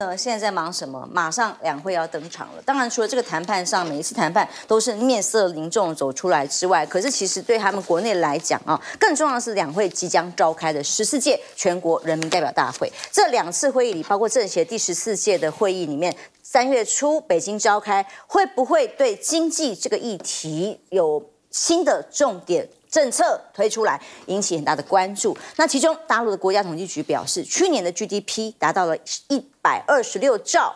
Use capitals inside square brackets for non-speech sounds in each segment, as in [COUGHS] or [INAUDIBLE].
呃，现在在忙什么？马上两会要登场了。当然，除了这个谈判上，每一次谈判都是面色凝重走出来之外，可是其实对他们国内来讲啊，更重要的是两会即将召开的十四届全国人民代表大会。这两次会议里，包括政协第十四届的会议里面，三月初北京召开，会不会对经济这个议题有新的重点？政策推出来，引起很大的关注。那其中，大陆的国家统计局表示，去年的 GDP 达到了一百二十六兆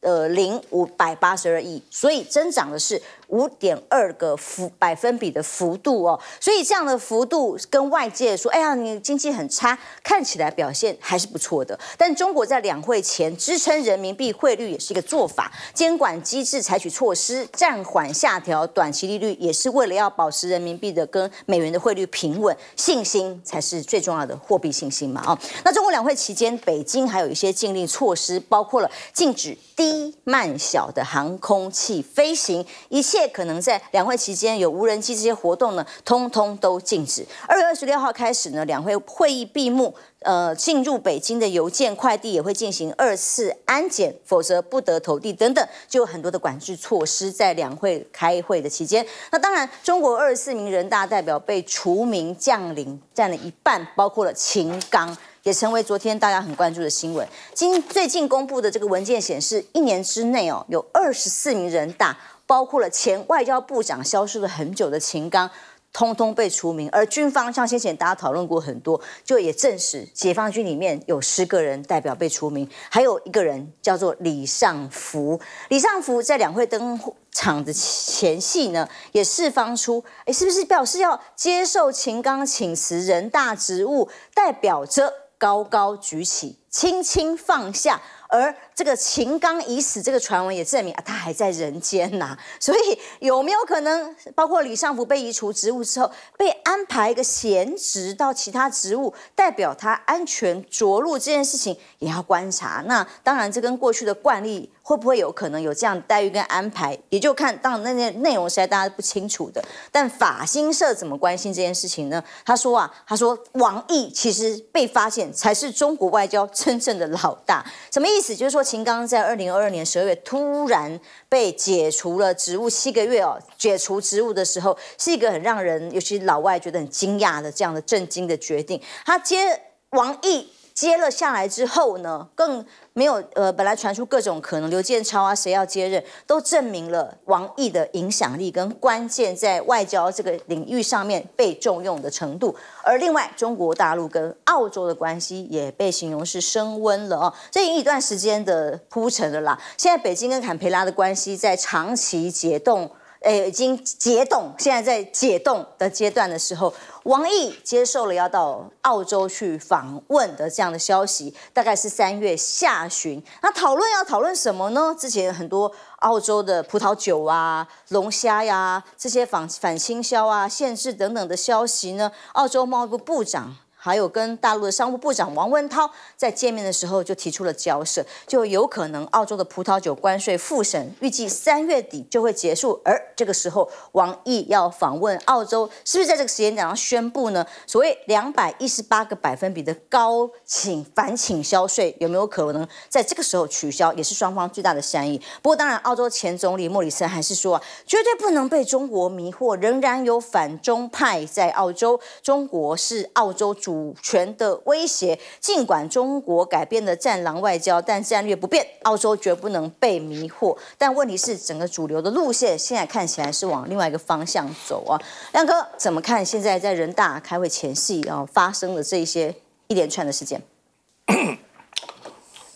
呃零五百八十二亿，所以增长的是。五点二个幅百分比的幅度哦，所以这样的幅度跟外界说，哎呀，你经济很差，看起来表现还是不错的。但中国在两会前支撑人民币汇率也是一个做法，监管机制采取措施暂缓下调短期利率，也是为了要保持人民币的跟美元的汇率平稳。信心才是最重要的，货币信心嘛，哦。那中国两会期间，北京还有一些禁令措施，包括了禁止低慢小的航空器飞行，一切。也可能在两会期间有无人机这些活动呢，通通都禁止。二月二十六号开始呢，两会会议闭幕，呃，进入北京的邮件快递也会进行二次安检，否则不得投递等等，就有很多的管制措施在两会开会的期间。那当然，中国二十四名人大代表被除名降临，占了一半，包括了秦刚，也成为昨天大家很关注的新闻。今最近公布的这个文件显示，一年之内哦，有二十四名人大。包括了前外交部长消失了很久的秦刚，通通被除名。而军方像先前大家讨论过很多，就也证实解放军里面有十个人代表被除名，还有一个人叫做李尚福。李尚福在两会登场的前戏呢，也释放出诶，是不是表示要接受秦刚请辞人大职务，代表着高高举起，轻轻放下。而这个秦刚已死这个传闻也证明啊，他还在人间呐。[LAUGHS] 所以有没有可能，包括李尚福被移除职务之后，被安排一个闲职到其他职务，代表他安全着陆这件事情也要观察。那当然，这跟过去的惯例。会不会有可能有这样待遇跟安排，也就看当那些内容实在大家不清楚的。但法新社怎么关心这件事情呢？他说啊，他说王毅其实被发现才是中国外交真正的老大。什么意思？就是说秦刚在二零二二年十二月突然被解除了职务七个月哦。解除职务的时候是一个很让人，尤其老外觉得很惊讶的这样的震惊的决定。他接王毅。接了下来之后呢，更没有呃，本来传出各种可能，刘建超啊，谁要接任，都证明了王毅的影响力跟关键在外交这个领域上面被重用的程度。而另外，中国大陆跟澳洲的关系也被形容是升温了哦，这一段时间的铺陈了啦。现在北京跟坎培拉的关系在长期解冻。诶，已经解冻，现在在解冻的阶段的时候，王毅接受了要到澳洲去访问的这样的消息，大概是三月下旬。那讨论要讨论什么呢？之前很多澳洲的葡萄酒啊、龙虾呀这些反反倾销啊、限制等等的消息呢，澳洲贸易部部长。还有跟大陆的商务部长王文涛在见面的时候就提出了交涉，就有可能澳洲的葡萄酒关税复审预计三月底就会结束，而这个时候王毅要访问澳洲，是不是在这个时间点上宣布呢？所谓两百一十八个百分比的高请反请销税有没有可能在这个时候取消，也是双方最大的善意。不过当然，澳洲前总理莫里森还是说绝对不能被中国迷惑，仍然有反中派在澳洲，中国是澳洲主。主权的威胁，尽管中国改变了战狼外交，但战略不变。澳洲绝不能被迷惑。但问题是，整个主流的路线现在看起来是往另外一个方向走啊。亮哥怎么看？现在在人大开会前夕啊，发生的这些一连串的事件，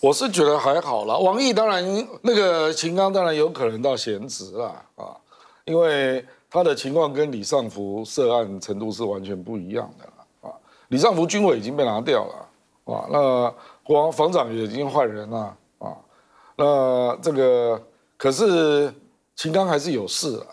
我是觉得还好了。王毅当然，那个秦刚当然有可能到闲职了啊，因为他的情况跟李尚福涉案程度是完全不一样的。李尚福军委已经被拿掉了啊，那国防防长也已经换人了啊，那这个可是秦刚还是有事啊，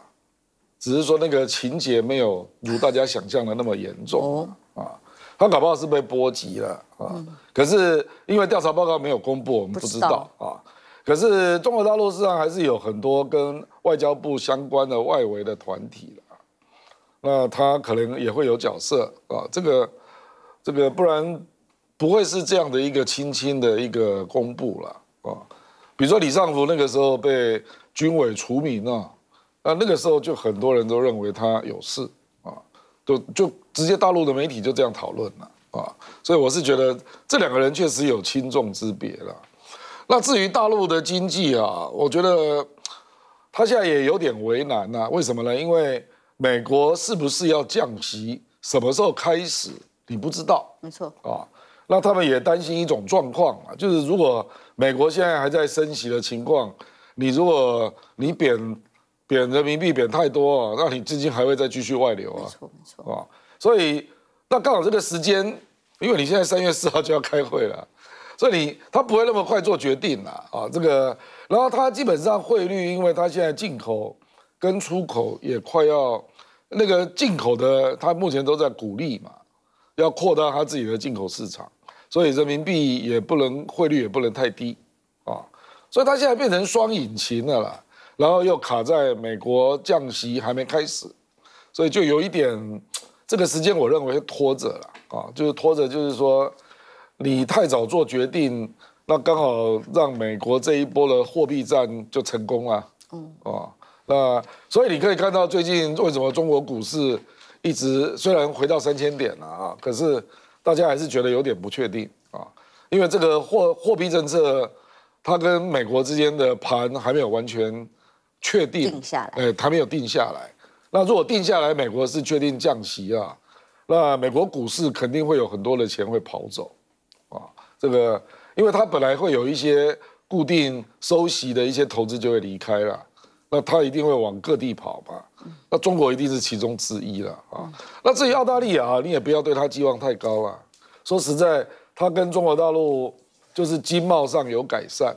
只是说那个情节没有如大家想象的那么严重啊，他不好是被波及了啊。可是因为调查报告没有公布，我们不知道啊。可是中国大陆事实上还是有很多跟外交部相关的外围的团体的，那他可能也会有角色啊，这个。这个不然不会是这样的一个轻轻的一个公布了啊，比如说李尚福那个时候被军委除名啊，啊那个时候就很多人都认为他有事啊，就就直接大陆的媒体就这样讨论了啊，所以我是觉得这两个人确实有轻重之别了。那至于大陆的经济啊，我觉得他现在也有点为难啊。为什么呢？因为美国是不是要降息，什么时候开始？你不知道，没错啊，那他们也担心一种状况啊，就是如果美国现在还在升息的情况，你如果你贬贬人民币贬太多啊，那你资金还会再继续外流啊，没错没错啊，所以那刚好这个时间，因为你现在三月四号就要开会了，所以你他不会那么快做决定啦。啊这个，然后他基本上汇率，因为他现在进口跟出口也快要那个进口的，他目前都在鼓励嘛。要扩大他自己的进口市场，所以人民币也不能汇率也不能太低，啊，所以它现在变成双引擎的了，然后又卡在美国降息还没开始，所以就有一点，这个时间我认为拖着了，啊，就是拖着，就是说，你太早做决定，那刚好让美国这一波的货币战就成功了，嗯，啊，那所以你可以看到最近为什么中国股市。一直虽然回到三千点了啊，可是大家还是觉得有点不确定啊，因为这个货货币政策它跟美国之间的盘还没有完全确定下来，哎，还没有定下来。那如果定下来，美国是确定降息啊，那美国股市肯定会有很多的钱会跑走啊，这个因为它本来会有一些固定收息的一些投资就会离开了，那它一定会往各地跑嘛。那中国一定是其中之一了啊。那至于澳大利亚，你也不要对它期望太高了。说实在，它跟中国大陆就是经贸上有改善，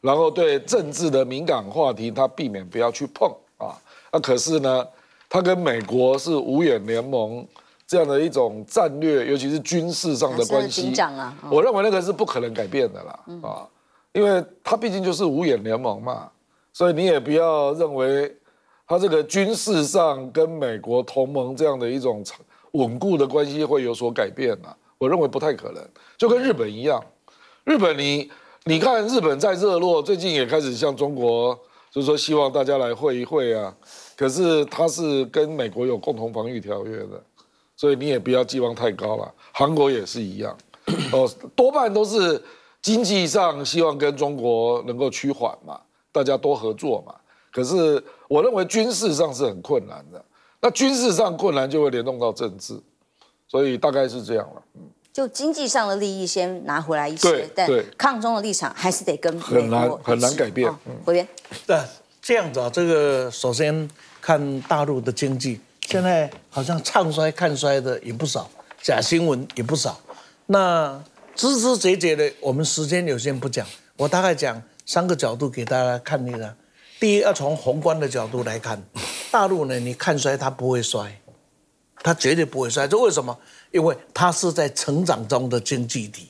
然后对政治的敏感话题，它避免不要去碰啊。那可是呢，它跟美国是五眼联盟这样的一种战略，尤其是军事上的关系。我认为那个是不可能改变的啦啊，因为它毕竟就是五眼联盟嘛，所以你也不要认为。它这个军事上跟美国同盟这样的一种稳固的关系会有所改变啊？我认为不太可能，就跟日本一样，日本你你看日本在热络，最近也开始向中国，就是说希望大家来会一会啊。可是它是跟美国有共同防御条约的，所以你也不要寄望太高了。韩国也是一样，哦，多半都是经济上希望跟中国能够趋缓嘛，大家多合作嘛。可是。我认为军事上是很困难的，那军事上困难就会联动到政治，所以大概是这样了。就经济上的利益先拿回来一些，但抗中的立场还是得跟很难很难改变。委员，那这样子啊，这个首先看大陆的经济，现在好像唱衰、看衰的也不少，假新闻也不少。那枝枝节节的，我们时间有限不讲，我大概讲三个角度给大家看，你呢？第一，要从宏观的角度来看，[LAUGHS] 大陆呢，你看衰它不会衰，它绝对不会衰。这为什么？因为它是在成长中的经济体，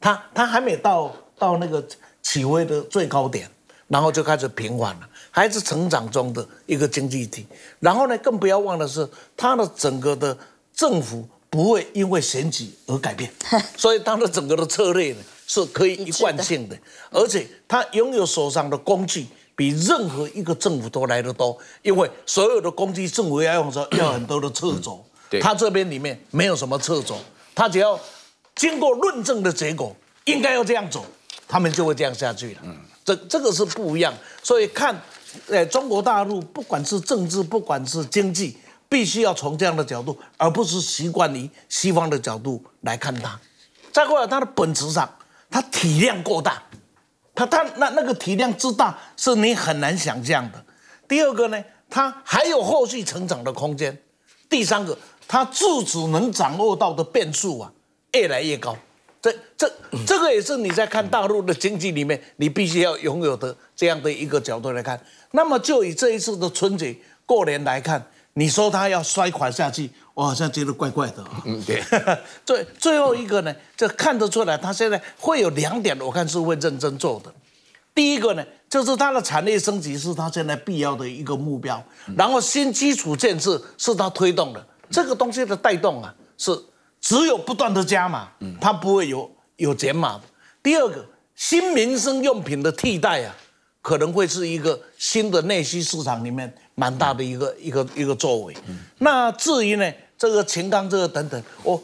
它它还没到到那个起飞的最高点，然后就开始平缓了，还是成长中的一个经济体。然后呢，更不要忘的是，它的整个的政府不会因为选举而改变，[LAUGHS] 所以它的整个的策略呢是可以一贯性的，而且它拥有手上的工具。比任何一个政府都来的多，因为所有的攻击政府要用的时候要很多的撤走，他这边里面没有什么撤走，他只要经过论证的结果应该要这样走，他们就会这样下去了。嗯，这这个是不一样，所以看，呃，中国大陆不管是政治，不管是经济，必须要从这样的角度，而不是习惯于西方的角度来看它。再过来，它的本质上，它体量过大。它它那那个体量之大是你很难想象的。第二个呢，它还有后续成长的空间。第三个，它自主能掌握到的变数啊，越来越高。这这这个也是你在看大陆的经济里面，你必须要拥有的这样的一个角度来看。那么就以这一次的春节过年来看。你说他要衰垮下去，我好像觉得怪怪的。嗯，对。[LAUGHS] 最最后一个呢，就看得出来，他现在会有两点，我看是会认真做的。第一个呢，就是他的产业升级是他现在必要的一个目标，然后新基础建设是他推动的，这个东西的带动啊，是只有不断的加码，它不会有有减码。第二个，新民生用品的替代啊，可能会是一个新的内需市场里面。蛮大的一个一个一个作为，那至于呢，这个秦刚这个等等，哦，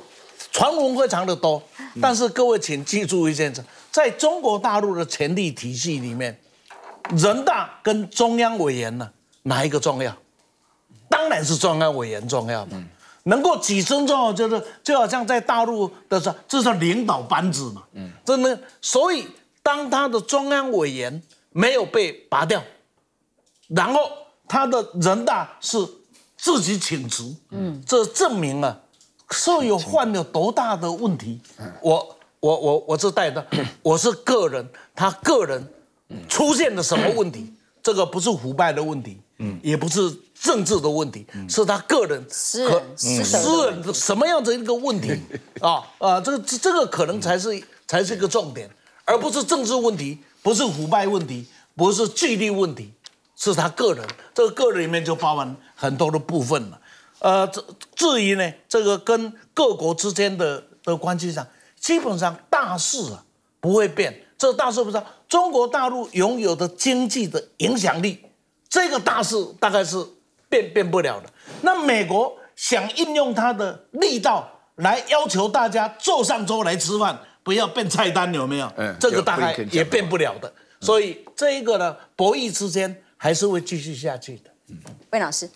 传闻非常的多，但是各位请记住一件事，在中国大陆的权力体系里面，人大跟中央委员呢，哪一个重要？当然是中央委员重要嘛，能够几身重要，就是就好像在大陆的是这是领导班子嘛，真的，所以当他的中央委员没有被拔掉，然后。他的人大是自己请辞，嗯，这证明了是有犯了多大的问题。我我我我是代的，[COUGHS] 我是个人，他个人出现了什么问题？这个不是腐败的问题，嗯，也不是政治的问题，是他个人私私人的什么样的一个问题 [LAUGHS] 啊啊！这个这个可能才是才是一个重点，而不是政治问题，不是腐败问题，不是纪律问题。是他个人，这个个人里面就包含很多的部分了。呃，至于呢，这个跟各国之间的的关系上，基本上大势啊不会变。这大势不知道，中国大陆拥有的经济的影响力，这个大势大概是变变不了的。那美国想应用它的力道来要求大家坐上桌来吃饭，不要变菜单，有没有？嗯，这个大概也变不了的。所以这一个呢，博弈之间。还是会继续下去的。嗯，魏老师，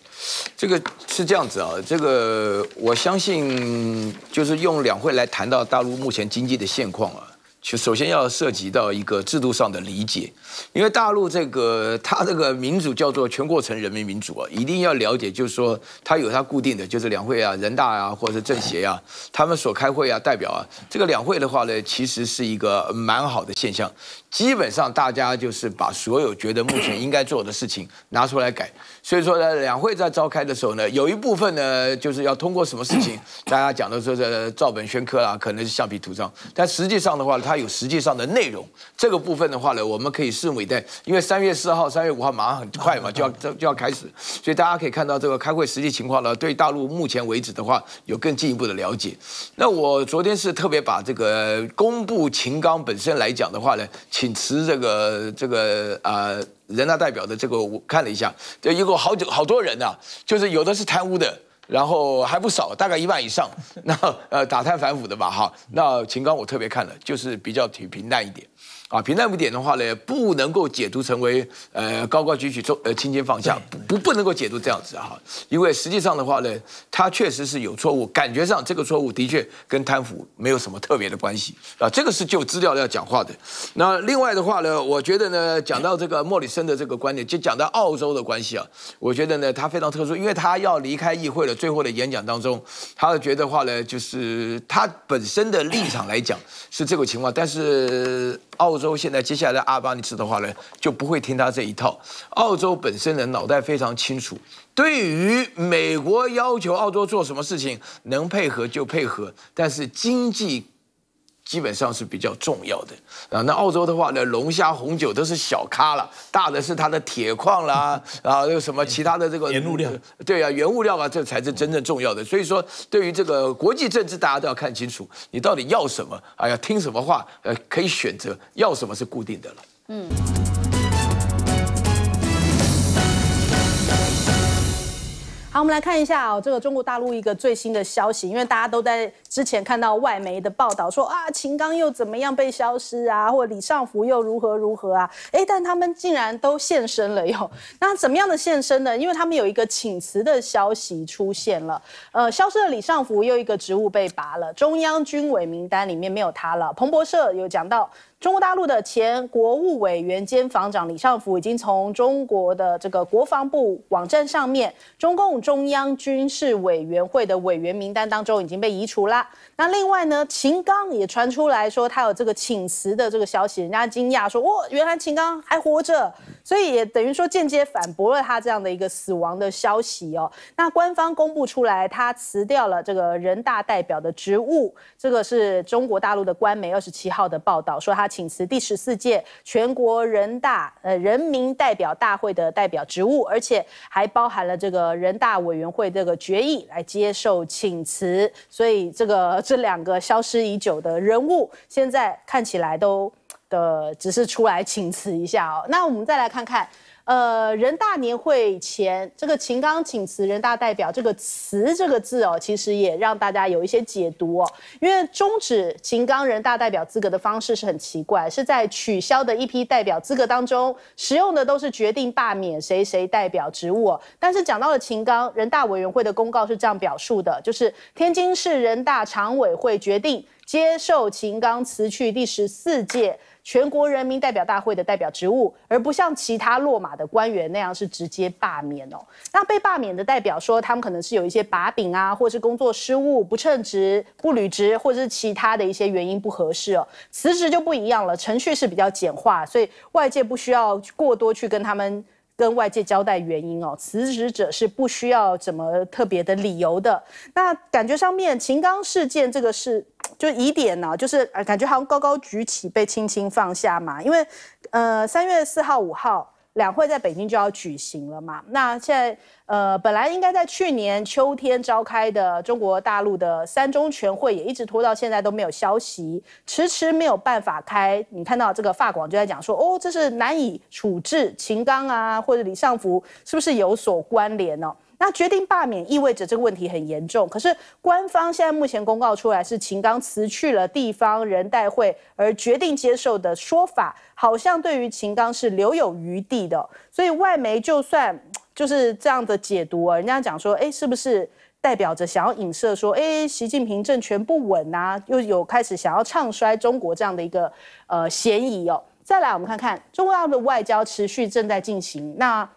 这个是这样子啊，这个我相信就是用两会来谈到大陆目前经济的现况啊，就首先要涉及到一个制度上的理解，因为大陆这个它这个民主叫做全过程人民民主啊，一定要了解，就是说它有它固定的就是两会啊、人大啊或者政协啊，他们所开会啊、代表啊，这个两会的话呢，其实是一个蛮好的现象。基本上大家就是把所有觉得目前应该做的事情拿出来改，所以说呢，两会在召开的时候呢，有一部分呢就是要通过什么事情，大家讲的说是照本宣科啊，可能是橡皮图章，但实际上的话，它有实际上的内容。这个部分的话呢，我们可以拭目以待，因为三月四号、三月五号马上很快嘛，就要就要开始，所以大家可以看到这个开会实际情况呢，对大陆目前为止的话有更进一步的了解。那我昨天是特别把这个公布秦刚本身来讲的话呢。请辞这个这个啊人大代表的这个，我看了一下，就一共好几好多人呐，就是有的是贪污的，然后还不少，大概一万以上。那呃打贪反腐的吧，哈，那秦刚我特别看了，就是比较挺平淡一点。啊，平淡不点的话呢，不能够解读成为呃高高举起、重呃轻轻放下，不不不能够解读这样子啊，因为实际上的话呢，他确实是有错误，感觉上这个错误的确跟贪腐没有什么特别的关系啊，这个是就资料要讲话的。那另外的话呢，我觉得呢，讲到这个莫里森的这个观点，就讲到澳洲的关系啊，我觉得呢，他非常特殊，因为他要离开议会了，最后的演讲当中，他觉得话呢，就是他本身的立场来讲是这个情况，但是澳。州现在接下来的阿巴尼斯的话呢，就不会听他这一套。澳洲本身呢，脑袋非常清楚，对于美国要求澳洲做什么事情，能配合就配合，但是经济。基本上是比较重要的啊。那澳洲的话呢，龙虾、红酒都是小咖了，大的是它的铁矿啦，[LAUGHS] 啊，那个什么其他的这个原物料，对啊，原物料啊，这才是真正重要的。所以说，对于这个国际政治，大家都要看清楚，你到底要什么？哎呀，听什么话？呃，可以选择要什么，是固定的了。嗯。好，我们来看一下啊，这个中国大陆一个最新的消息，因为大家都在之前看到外媒的报道说啊，秦刚又怎么样被消失啊，或李尚福又如何如何啊，哎，但他们竟然都现身了哟。那怎么样的现身呢？因为他们有一个请辞的消息出现了，呃，消失的李尚福又一个职务被拔了，中央军委名单里面没有他了。彭博社有讲到。中国大陆的前国务委员兼防长李尚福已经从中国的这个国防部网站上面、中共中央军事委员会的委员名单当中已经被移除了。那另外呢，秦刚也传出来说他有这个请辞的这个消息，人家惊讶说：“哦，原来秦刚还活着。”所以也等于说间接反驳了他这样的一个死亡的消息哦。那官方公布出来，他辞掉了这个人大代表的职务。这个是中国大陆的官媒二十七号的报道说他。请辞第十四届全国人大呃人民代表大会的代表职务，而且还包含了这个人大委员会这个决议来接受请辞，所以这个这两个消失已久的人物，现在看起来都的只是出来请辞一下哦。那我们再来看看。呃，人大年会前，这个秦刚请辞人大代表这个词，这个字哦，其实也让大家有一些解读哦。因为终止秦刚人大代表资格的方式是很奇怪，是在取消的一批代表资格当中，使用的都是决定罢免谁谁代表职务。但是讲到了秦刚，人大委员会的公告是这样表述的：，就是天津市人大常委会决定接受秦刚辞去第十四届。全国人民代表大会的代表职务，而不像其他落马的官员那样是直接罢免哦。那被罢免的代表说，他们可能是有一些把柄啊，或是工作失误、不称职、不履职，或者是其他的一些原因不合适哦。辞职就不一样了，程序是比较简化，所以外界不需要过多去跟他们。跟外界交代原因哦，辞职者是不需要怎么特别的理由的。那感觉上面秦刚事件这个是就疑点呢，就是感觉好像高高举起被轻轻放下嘛，因为呃三月四号五号。两会在北京就要举行了嘛？那现在呃，本来应该在去年秋天召开的中国大陆的三中全会也一直拖到现在都没有消息，迟迟没有办法开。你看到这个法广就在讲说，哦，这是难以处置秦刚啊，或者李尚福是不是有所关联呢？那决定罢免意味着这个问题很严重。可是官方现在目前公告出来是秦刚辞去了地方人代会，而决定接受的说法，好像对于秦刚是留有余地的。所以外媒就算就是这样的解读啊，人家讲说，哎，是不是代表着想要影射说，哎，习近平政权不稳啊，又有开始想要唱衰中国这样的一个呃嫌疑哦。再来，我们看看中央的外交持续正在进行。那。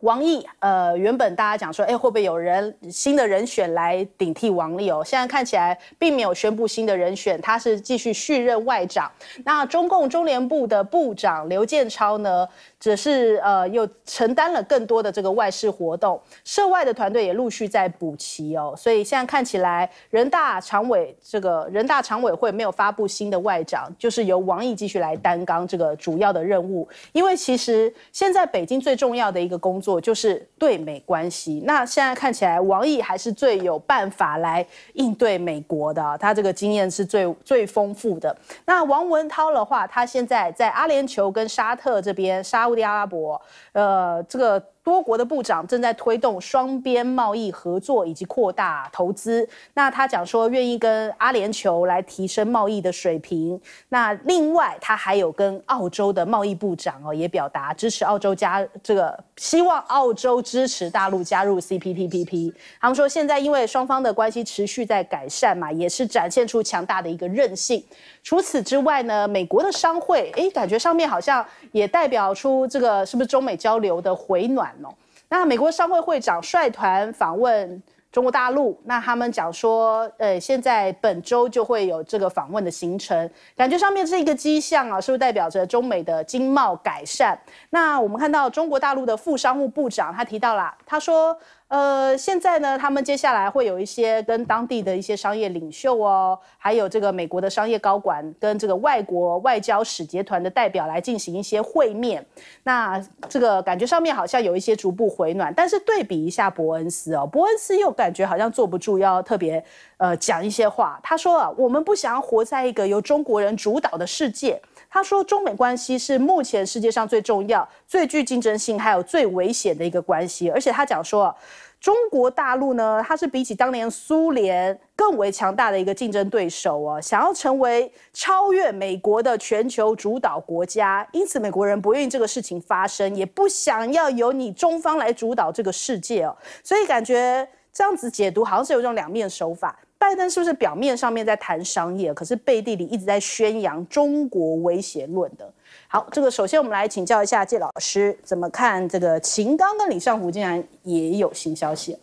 王毅，呃，原本大家讲说，哎，会不会有人新的人选来顶替王力哦？现在看起来并没有宣布新的人选，他是继续续任外长。那中共中联部的部长刘建超呢，只是呃又承担了更多的这个外事活动，涉外的团队也陆续在补齐哦。所以现在看起来，人大常委这个人大常委会没有发布新的外长，就是由王毅继续来担纲这个主要的任务。因为其实现在北京最重要的一个工作。就是对美关系，那现在看起来王毅还是最有办法来应对美国的，他这个经验是最最丰富的。那王文涛的话，他现在在阿联酋跟沙特这边，沙特阿拉伯，呃，这个。多国的部长正在推动双边贸易合作以及扩大投资。那他讲说愿意跟阿联酋来提升贸易的水平。那另外，他还有跟澳洲的贸易部长哦，也表达支持澳洲加这个，希望澳洲支持大陆加入 CPTPP。他们说现在因为双方的关系持续在改善嘛，也是展现出强大的一个韧性。除此之外呢，美国的商会，哎，感觉上面好像也代表出这个是不是中美交流的回暖哦？那美国商会会长率团访问中国大陆，那他们讲说，呃，现在本周就会有这个访问的行程，感觉上面这一个迹象啊，是不是代表着中美的经贸改善？那我们看到中国大陆的副商务部长他提到了，他说。呃，现在呢，他们接下来会有一些跟当地的一些商业领袖哦，还有这个美国的商业高管跟这个外国外交使节团的代表来进行一些会面。那这个感觉上面好像有一些逐步回暖，但是对比一下伯恩斯哦，伯恩斯又感觉好像坐不住，要特别呃讲一些话。他说啊，我们不想活在一个由中国人主导的世界。他说，中美关系是目前世界上最重要、最具竞争性，还有最危险的一个关系。而且他讲说，中国大陆呢，它是比起当年苏联更为强大的一个竞争对手哦，想要成为超越美国的全球主导国家，因此美国人不愿意这个事情发生，也不想要由你中方来主导这个世界哦。所以感觉这样子解读，好像是有种两面手法。拜登是不是表面上面在谈商业，可是背地里一直在宣扬中国威胁论的？好，这个首先我们来请教一下谢老师，怎么看这个秦刚跟李尚福竟然也有新消息？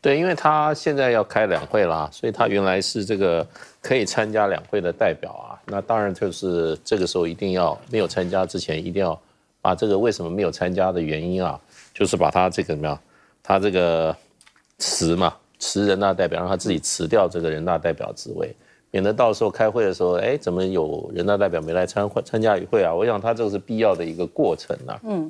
对，因为他现在要开两会啦，所以他原来是这个可以参加两会的代表啊，那当然就是这个时候一定要没有参加之前，一定要把这个为什么没有参加的原因啊，就是把他这个怎么样，他这个词嘛。辞人大代表，让他自己辞掉这个人大代表职位，免得到时候开会的时候，哎，怎么有人大代表没来参会参加与会啊？我想他这个是必要的一个过程啊。嗯，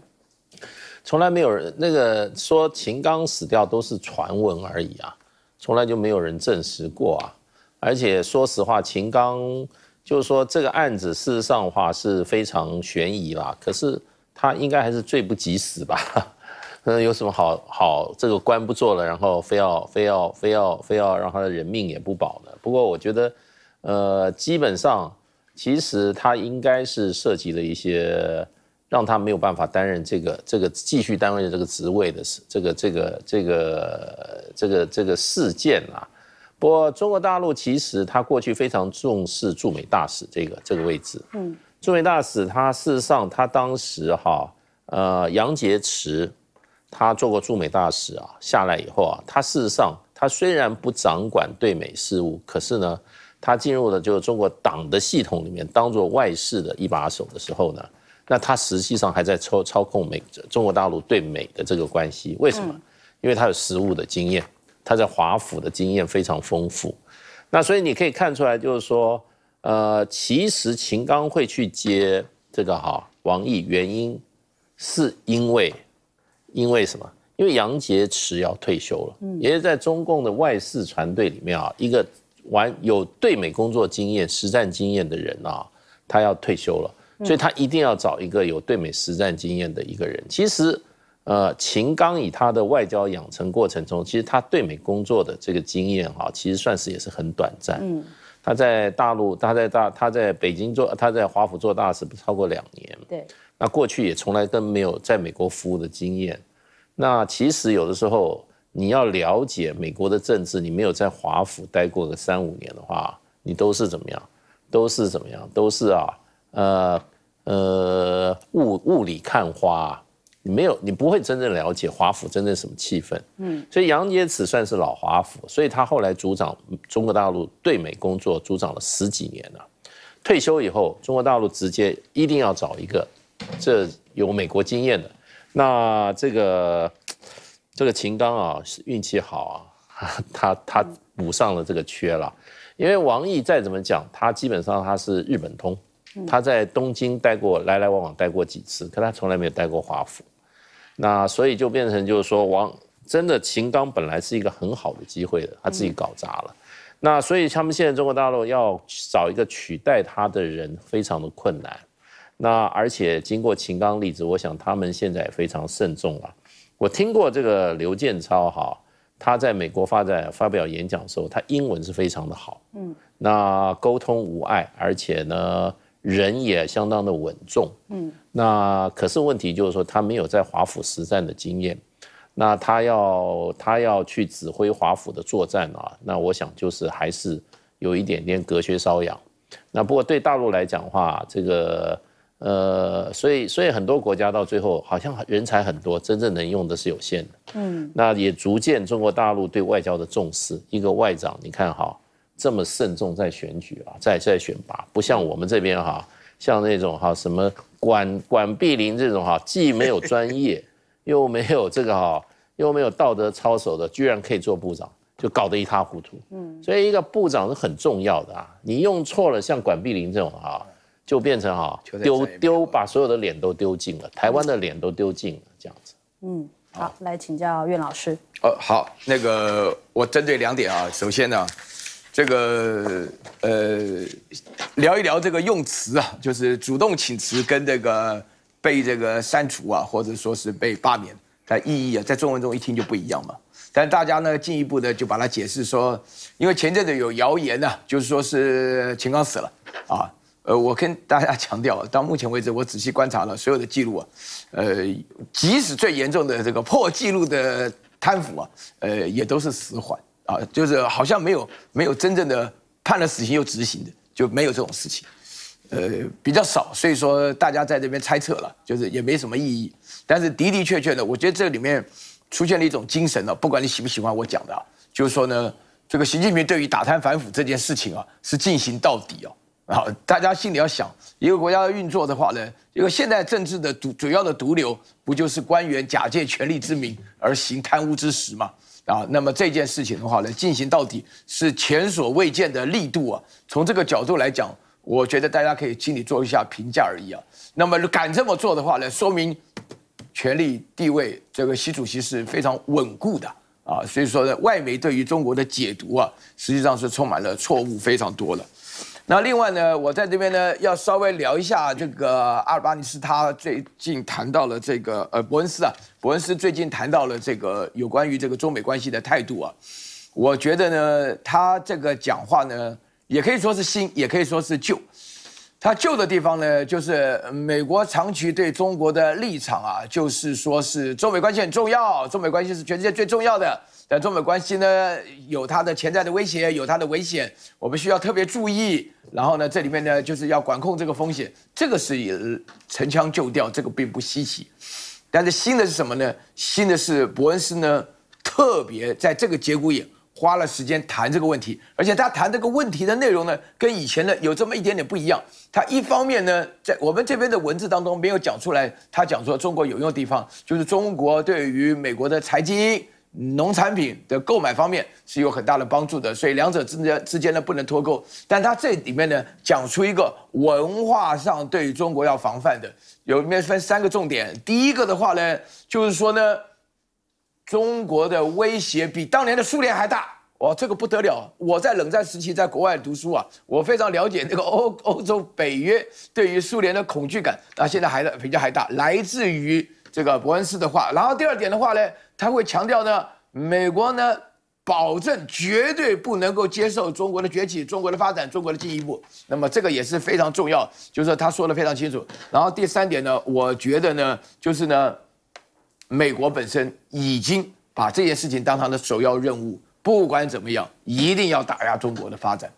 从来没有人那个说秦刚死掉都是传闻而已啊，从来就没有人证实过啊。而且说实话，秦刚就是说这个案子事实上话是非常悬疑啦，可是他应该还是罪不及死吧。那有什么好好这个官不做了，然后非要非要非要非要让他的人命也不保呢？不过我觉得，呃，基本上其实他应该是涉及了一些让他没有办法担任这个这个继续担任这个职位的事，这个这个这个这个这个事件啊。不过中国大陆其实他过去非常重视驻美大使这个这个位置，嗯，驻美大使他事实上他当时哈呃杨洁篪。他做过驻美大使啊，下来以后啊，他事实上他虽然不掌管对美事务，可是呢，他进入的就是中国党的系统里面，当做外事的一把手的时候呢，那他实际上还在操操控美中国大陆对美的这个关系。为什么？因为他有实务的经验，他在华府的经验非常丰富。那所以你可以看出来，就是说，呃，其实秦刚会去接这个哈王毅，原因是因为。因为什么？因为杨洁篪要退休了，嗯，也是在中共的外事团队里面啊，一个完有对美工作经验、实战经验的人啊，他要退休了，所以他一定要找一个有对美实战经验的一个人。其实，呃，秦刚以他的外交养成过程中，其实他对美工作的这个经验啊，其实算是也是很短暂。嗯。他在大陆，他在大，他在北京做，他在华府做大使不超过两年。对，那过去也从来都没有在美国服务的经验。那其实有的时候你要了解美国的政治，你没有在华府待过个三五年的话，你都是怎么样？都是怎么样？都是啊，呃呃，雾雾里看花。你没有，你不会真正了解华府真正什么气氛。嗯，所以杨洁篪算是老华府，所以他后来主掌中国大陆对美工作，主掌了十几年了。退休以后，中国大陆直接一定要找一个，这有美国经验的。那这个这个秦刚啊，运气好啊，[LAUGHS] 他他补上了这个缺了。因为王毅再怎么讲，他基本上他是日本通，他在东京待过来来往往待过几次，可他从来没有待过华府。那所以就变成就是说，王真的秦刚本来是一个很好的机会的，他自己搞砸了。那所以他们现在中国大陆要找一个取代他的人，非常的困难。那而且经过秦刚例子，我想他们现在也非常慎重了。我听过这个刘建超哈，他在美国发展发表演讲的时候，他英文是非常的好，嗯，那沟通无碍，而且呢。人也相当的稳重，嗯，那可是问题就是说他没有在华府实战的经验，那他要他要去指挥华府的作战啊，那我想就是还是有一点点隔靴搔痒。那不过对大陆来讲的话，这个呃，所以所以很多国家到最后好像人才很多，真正能用的是有限的，嗯，那也逐渐中国大陆对外交的重视，一个外长，你看哈。这么慎重在选举啊，在在选拔，不像我们这边哈，像那种哈什么管管碧林这种哈，既没有专业，[LAUGHS] 又没有这个哈，又没有道德操守的，居然可以做部长，就搞得一塌糊涂。嗯，所以一个部长是很重要的啊，你用错了，像管碧林这种哈，就变成哈丢丢把所有的脸都丢尽了，台湾的脸都丢尽了这样子。嗯，好，来请教苑老师。呃，好，那个我针对两点啊，首先呢。这个呃，聊一聊这个用词啊，就是主动请辞跟这个被这个删除啊，或者说是被罢免，的意义啊，在中文中一听就不一样嘛。但大家呢，进一步的就把它解释说，因为前阵子有谣言呢，就是说是秦刚死了啊。呃，我跟大家强调，到目前为止，我仔细观察了所有的记录啊，呃，即使最严重的这个破记录的贪腐啊，呃，也都是死缓。啊，就是好像没有没有真正的判了死刑又执行的，就没有这种事情，呃，比较少，所以说大家在这边猜测了，就是也没什么意义。但是的的确确的，我觉得这里面出现了一种精神呢，不管你喜不喜欢我讲的，就是说呢，这个习近平对于打贪反腐这件事情啊，是进行到底哦。啊，大家心里要想，一个国家要运作的话呢，一个现代政治的毒主要的毒瘤，不就是官员假借权力之名而行贪污之实吗？啊，那么这件事情的话呢，进行到底是前所未见的力度啊。从这个角度来讲，我觉得大家可以心里做一下评价而已啊。那么敢这么做的话呢，说明权力地位这个习主席是非常稳固的啊。所以说呢，外媒对于中国的解读啊，实际上是充满了错误，非常多的。那另外呢，我在这边呢要稍微聊一下这个阿尔巴尼斯，他最近谈到了这个呃伯恩斯啊，伯恩斯最近谈到了这个有关于这个中美关系的态度啊，我觉得呢他这个讲话呢也可以说是新，也可以说是旧。他旧的地方呢，就是美国长期对中国的立场啊，就是说是中美关系很重要，中美关系是全世界最重要的。但中美关系呢，有它的潜在的威胁，有它的危险，我们需要特别注意。然后呢，这里面呢，就是要管控这个风险，这个是陈腔旧调，这个并不稀奇。但是新的是什么呢？新的是伯恩斯呢，特别在这个节骨眼。花了时间谈这个问题，而且他谈这个问题的内容呢，跟以前的有这么一点点不一样。他一方面呢，在我们这边的文字当中没有讲出来，他讲说中国有用的地方就是中国对于美国的财经、农产品的购买方面是有很大的帮助的，所以两者之间之间呢不能脱钩。但他这里面呢讲出一个文化上对于中国要防范的，有里面分三个重点。第一个的话呢，就是说呢。中国的威胁比当年的苏联还大，哇，这个不得了！我在冷战时期在国外读书啊，我非常了解那个 [LAUGHS] 欧欧洲北约对于苏联的恐惧感，那现在还的比较还大，来自于这个伯恩斯的话。然后第二点的话呢，他会强调呢，美国呢保证绝对不能够接受中国的崛起、中国的发展、中国的进一步。那么这个也是非常重要，就是他说的非常清楚。然后第三点呢，我觉得呢，就是呢。美国本身已经把这件事情当他的首要任务，不管怎么样，一定要打压中国的发展。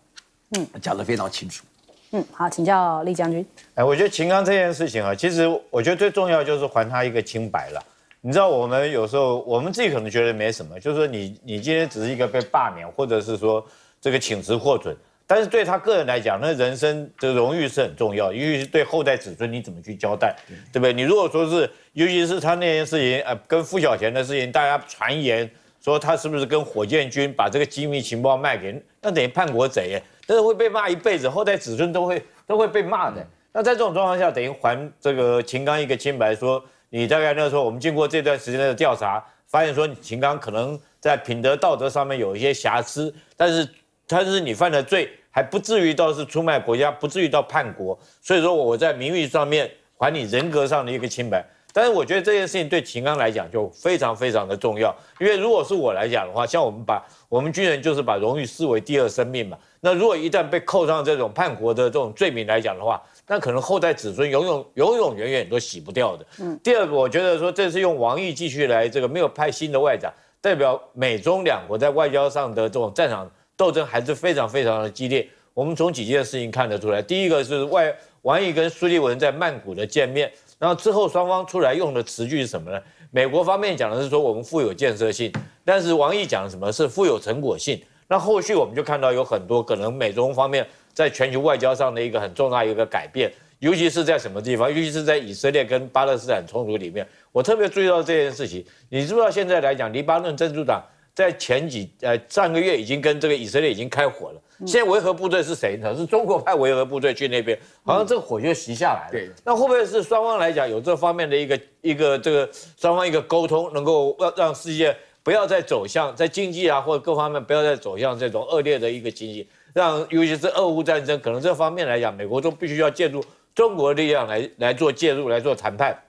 嗯，讲得非常清楚。嗯，好，请教李将军。哎，我觉得秦刚这件事情啊，其实我觉得最重要就是还他一个清白了。你知道，我们有时候我们自己可能觉得没什么，就是说你你今天只是一个被罢免，或者是说这个请辞获准。但是对他个人来讲，那人生的荣誉是很重要，因为对后代子孙你怎么去交代，对不对？你如果说是，尤其是他那件事情，呃，跟付小贤的事情，大家传言说他是不是跟火箭军把这个机密情报卖给，那等于叛国贼，但是会被骂一辈子，后代子孙都会 [LAUGHS] 都会被骂的。那在这种状况下，等于还这个秦刚一个清白，说你大概那时候我们经过这段时间的调查，发现说你秦刚可能在品德道德上面有一些瑕疵，但是但是你犯了罪。还不至于到是出卖国家，不至于到叛国，所以说我在名誉上面还你人格上的一个清白。但是我觉得这件事情对秦刚来讲就非常非常的重要，因为如果是我来讲的话，像我们把我们军人就是把荣誉视为第二生命嘛。那如果一旦被扣上这种叛国的这种罪名来讲的话，那可能后代子孙永永永永远远都洗不掉的。嗯，第二个我觉得说这次用王毅继续来这个没有派新的外长，代表，美中两国在外交上的这种战场。斗争还是非常非常的激烈。我们从几件事情看得出来，第一个是外王毅跟苏利文在曼谷的见面，然后之后双方出来用的词句是什么呢？美国方面讲的是说我们富有建设性，但是王毅讲的什么是富有成果性。那后续我们就看到有很多可能美中方面在全球外交上的一个很重大一个改变，尤其是在什么地方？尤其是在以色列跟巴勒斯坦冲突里面，我特别注意到这件事情。你知道现在来讲黎巴嫩真主党？在前几呃上个月已经跟这个以色列已经开火了，现在维和部队是谁？呢？是中国派维和部队去那边，好像这个火就熄下来了。那会不会是双方来讲有这方面的一个一个这个双方一个沟通，能够让世界不要再走向在经济啊或者各方面不要再走向这种恶劣的一个经济，让尤其是俄乌战争可能这方面来讲，美国都必须要借助中国力量来来做介入来做谈判，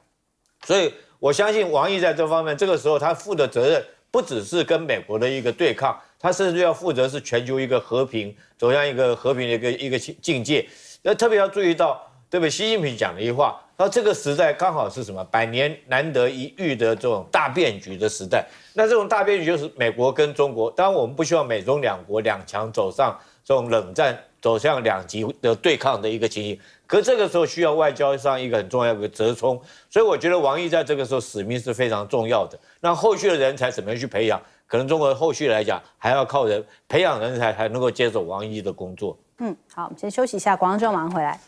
所以我相信王毅在这方面这个时候他负的责任。不只是跟美国的一个对抗，他甚至要负责是全球一个和平走向一个和平的一个一个境界。那特别要注意到，对不对？习近平讲了一句话，说这个时代刚好是什么百年难得一遇的这种大变局的时代。那这种大变局就是美国跟中国，当然我们不希望美中两国两强走上这种冷战走向两极的对抗的一个情形。可这个时候需要外交上一个很重要的一个折冲，所以我觉得王毅在这个时候使命是非常重要的。那后续的人才怎么样去培养？可能中国后续来讲还要靠人培养人才，才能够接手王毅的工作。嗯，好，我们先休息一下，广州上回来。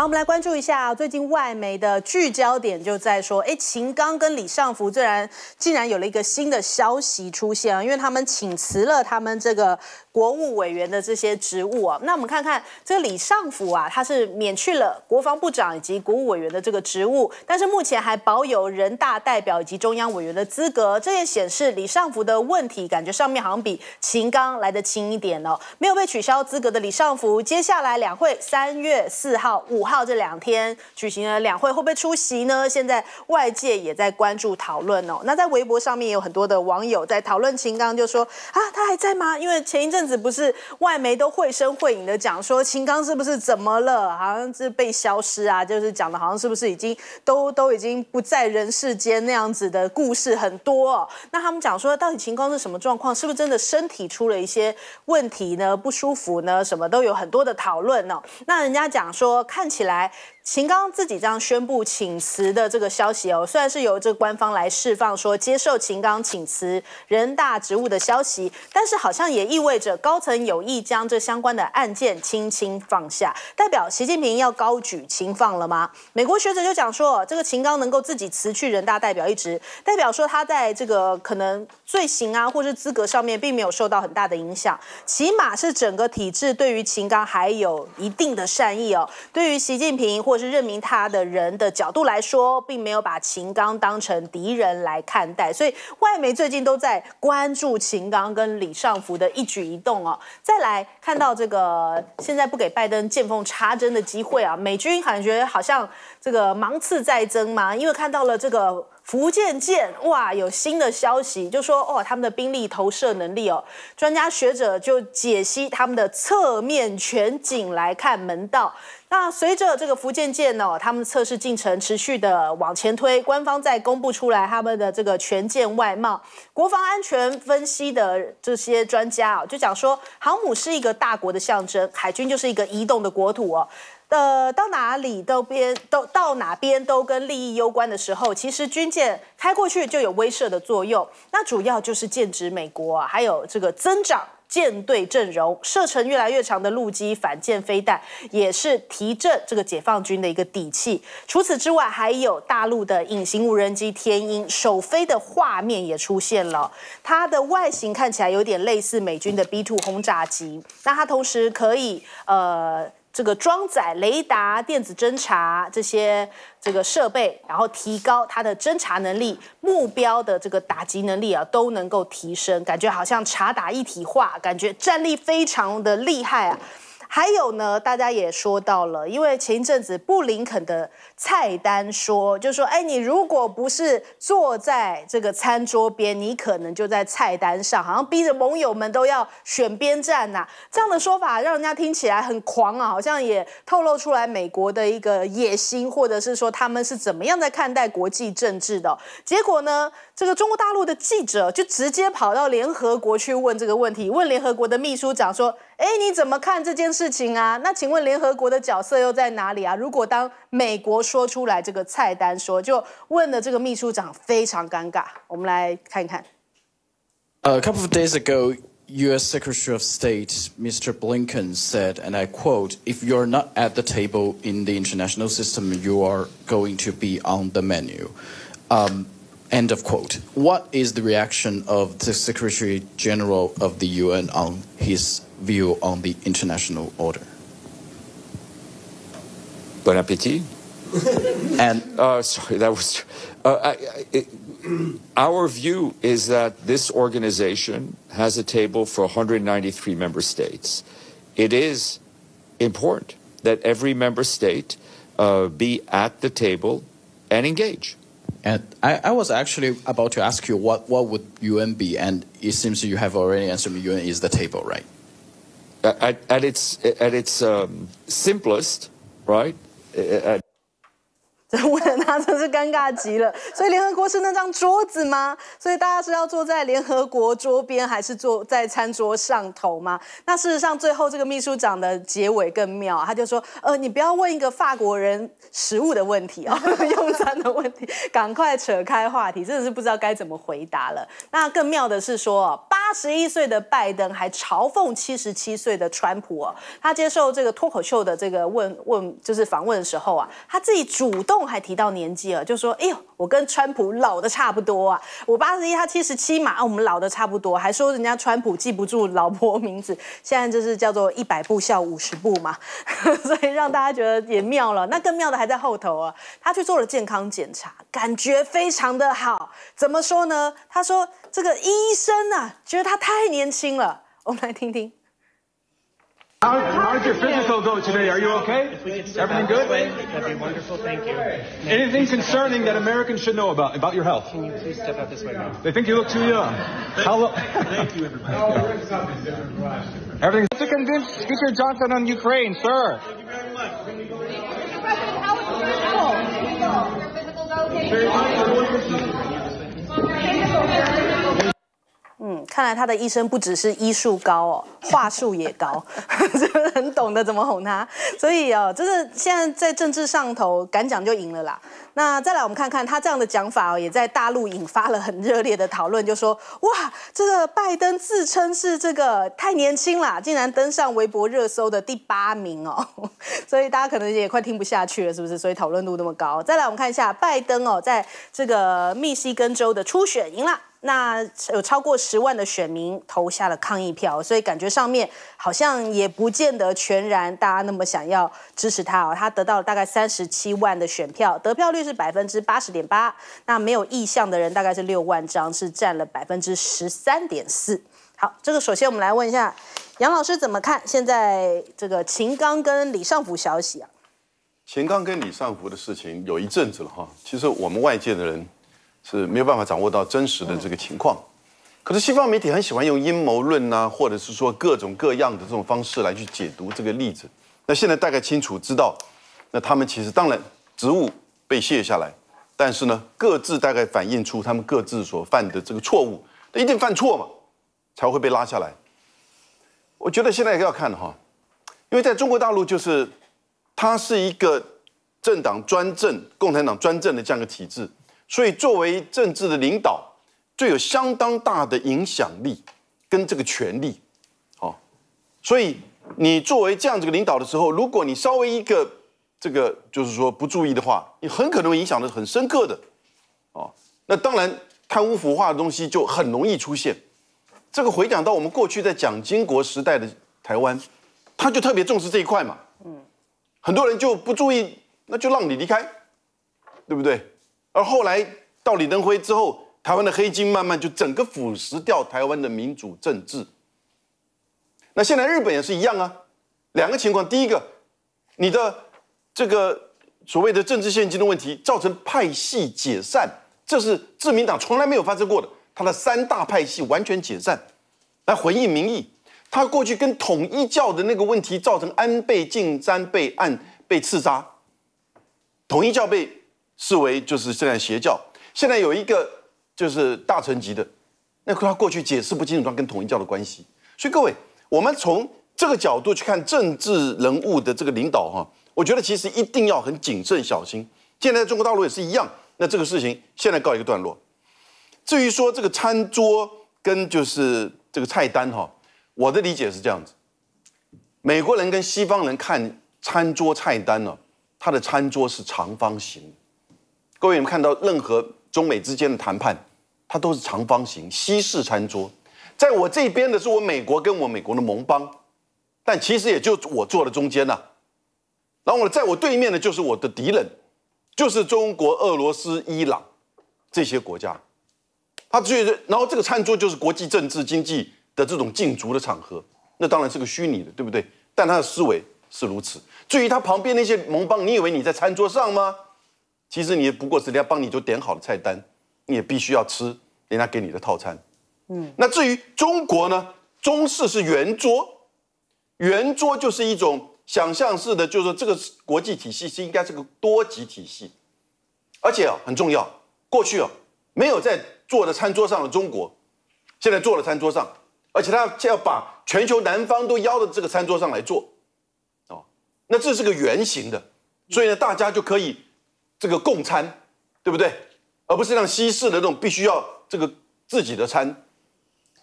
好，我们来关注一下最近外媒的聚焦点，就在说，哎，秦刚跟李尚福竟然竟然有了一个新的消息出现啊，因为他们请辞了他们这个。国务委员的这些职务啊，那我们看看这个李尚福啊，他是免去了国防部长以及国务委员的这个职务，但是目前还保有人大代表以及中央委员的资格。这也显示李尚福的问题，感觉上面好像比秦刚来得轻一点哦。没有被取消资格的李尚福，接下来两会三月四号、五号这两天举行了两会，会不会出席呢？现在外界也在关注讨论哦。那在微博上面也有很多的网友在讨论秦刚，就说啊，他还在吗？因为前一阵。阵子不是外媒都绘声绘影的讲说秦刚是不是怎么了？好像是被消失啊，就是讲的好像是不是已经都都已经不在人世间那样子的故事很多。那他们讲说到底秦刚是什么状况？是不是真的身体出了一些问题呢？不舒服呢？什么都有很多的讨论呢？那人家讲说看起来。秦刚自己这样宣布请辞的这个消息哦，虽然是由这官方来释放说接受秦刚请辞人大职务的消息，但是好像也意味着高层有意将这相关的案件轻轻放下，代表习近平要高举轻放了吗？美国学者就讲说，这个秦刚能够自己辞去人大代表一职，代表说他在这个可能罪行啊，或是资格上面并没有受到很大的影响，起码是整个体制对于秦刚还有一定的善意哦，对于习近平。或是任命他的人的角度来说，并没有把秦刚当成敌人来看待，所以外媒最近都在关注秦刚跟李尚福的一举一动哦。再来看到这个，现在不给拜登见缝插针的机会啊，美军感觉好像这个芒刺在增嘛，因为看到了这个福建舰哇，有新的消息，就说哦，他们的兵力投射能力哦，专家学者就解析他们的侧面全景来看门道。那随着这个福建舰呢，他们测试进程持续的往前推，官方在公布出来他们的这个全舰外貌。国防安全分析的这些专家啊，就讲说，航母是一个大国的象征，海军就是一个移动的国土哦。呃，到哪里都边都到哪边都跟利益攸关的时候，其实军舰开过去就有威慑的作用。那主要就是剑指美国啊，还有这个增长。舰队阵容，射程越来越长的陆基反舰飞弹，也是提振这个解放军的一个底气。除此之外，还有大陆的隐形无人机“天鹰”首飞的画面也出现了。它的外形看起来有点类似美军的 B two 轰炸机，那它同时可以呃。这个装载雷达、电子侦察这些这个设备，然后提高它的侦查能力、目标的这个打击能力啊，都能够提升，感觉好像查打一体化，感觉战力非常的厉害啊。还有呢，大家也说到了，因为前一阵子布林肯的菜单说，就说哎，你如果不是坐在这个餐桌边，你可能就在菜单上，好像逼着盟友们都要选边站呐。这样的说法让人家听起来很狂啊，好像也透露出来美国的一个野心，或者是说他们是怎么样在看待国际政治的。结果呢，这个中国大陆的记者就直接跑到联合国去问这个问题，问联合国的秘书长说。A couple of days ago. U.S. Secretary of State Mr. Blinken said, and I quote, if you're not at the table in the international system, you are going to be on the menu. Um, end of quote. What is the reaction of the Secretary General of the UN on his view on the international order? Bon appétit. [LAUGHS] and uh, sorry, that was uh, I, I, it, our view is that this organization has a table for 193 member states. It is important that every member state uh, be at the table and engage. And I, I, was actually about to ask you what, what would UN be, and it seems you have already answered me. UN is the table, right? at, at its at its um, simplest, right? At, [LAUGHS] when 他真是尴尬极了，[LAUGHS] 所以联合国是那张桌子吗？所以大家是要坐在联合国桌边，还是坐在餐桌上头吗？那事实上，最后这个秘书长的结尾更妙，他就说：“呃，你不要问一个法国人食物的问题啊，[LAUGHS] 用餐的问题，赶快扯开话题。”真的是不知道该怎么回答了。那更妙的是说，八十一岁的拜登还嘲讽七十七岁的川普哦，他接受这个脱口秀的这个问问，就是访问的时候啊，他自己主动还提到你。年纪了就说：“哎呦，我跟川普老的差不多啊，我八十一，他七十七嘛，我们老的差不多。”还说人家川普记不住老婆名字，现在就是叫做一百步笑五十步嘛，[LAUGHS] 所以让大家觉得也妙了。那更妙的还在后头啊，他去做了健康检查，感觉非常的好。怎么说呢？他说：“这个医生啊，觉得他太年轻了。”我们来听听。How, how did your physical go today? Are you okay? Everything good? That'd be wonderful. Thank you. Anything concerning that Americans should know about about your health? Can you please step out this way now? They think you look too young. How lo- Thank you, everybody. [LAUGHS] Everything to convince Speaker Johnson on Ukraine, sir. Thank you very much. Mr. President, how was your physical? Your physical okay? 嗯，看来他的医生不只是医术高哦，[LAUGHS] 话术也高，[LAUGHS] 很懂得怎么哄他。所以哦，就是现在在政治上头敢讲就赢了啦。那再来我们看看他这样的讲法哦，也在大陆引发了很热烈的讨论，就说哇，这个拜登自称是这个太年轻啦，竟然登上微博热搜的第八名哦。[LAUGHS] 所以大家可能也快听不下去了，是不是？所以讨论度那么高。再来我们看一下拜登哦，在这个密西根州的初选赢了。那有超过十万的选民投下了抗议票，所以感觉上面好像也不见得全然大家那么想要支持他哦。他得到了大概三十七万的选票，得票率是百分之八十点八。那没有意向的人大概是六万张，是占了百分之十三点四。好，这个首先我们来问一下杨老师怎么看现在这个秦刚跟李尚福消息啊？秦刚跟李尚福的事情有一阵子了哈，其实我们外界的人。是没有办法掌握到真实的这个情况，可是西方媒体很喜欢用阴谋论啊，或者是说各种各样的这种方式来去解读这个例子。那现在大概清楚知道，那他们其实当然职务被卸下来，但是呢，各自大概反映出他们各自所犯的这个错误，那一定犯错嘛，才会被拉下来。我觉得现在要看哈，因为在中国大陆就是它是一个政党专政、共产党专政的这样一个体制。所以，作为政治的领导，最有相当大的影响力跟这个权力，好，所以你作为这样子个领导的时候，如果你稍微一个这个就是说不注意的话，你很可能影响的很深刻的，哦，那当然贪污腐化的东西就很容易出现。这个回想到我们过去在蒋经国时代的台湾，他就特别重视这一块嘛，嗯，很多人就不注意，那就让你离开，对不对？而后来到李登辉之后，台湾的黑金慢慢就整个腐蚀掉台湾的民主政治。那现在日本也是一样啊，两个情况：第一个，你的这个所谓的政治现金的问题，造成派系解散，这是自民党从来没有发生过的，他的三大派系完全解散，来回应民意。他过去跟统一教的那个问题，造成安倍晋三被暗被刺杀，统一教被。视为就是现在邪教，现在有一个就是大臣级的，那他过去解释不清楚他跟统一教的关系，所以各位，我们从这个角度去看政治人物的这个领导哈，我觉得其实一定要很谨慎小心。现在中国大陆也是一样，那这个事情现在告一个段落。至于说这个餐桌跟就是这个菜单哈，我的理解是这样子：美国人跟西方人看餐桌菜单呢，他的餐桌是长方形。各位，你们看到任何中美之间的谈判，它都是长方形西式餐桌。在我这边的是我美国跟我美国的盟邦，但其实也就我坐的中间啊。然后，在我对面的就是我的敌人，就是中国、俄罗斯、伊朗这些国家。他于，然后这个餐桌就是国际政治经济的这种竞逐的场合，那当然是个虚拟的，对不对？但他的思维是如此。至于他旁边那些盟邦，你以为你在餐桌上吗？其实你不过是人家帮你就点好了菜单，你也必须要吃人家给你的套餐。嗯，那至于中国呢？中式是圆桌，圆桌就是一种想象式的，就是说这个国际体系是应该是个多极体系，而且啊很重要，过去啊没有在坐的餐桌上的中国，现在坐了餐桌上，而且他要把全球南方都邀到这个餐桌上来坐，哦，那这是个圆形的，所以呢大家就可以。这个共餐，对不对？而不是让西式的那种必须要这个自己的餐。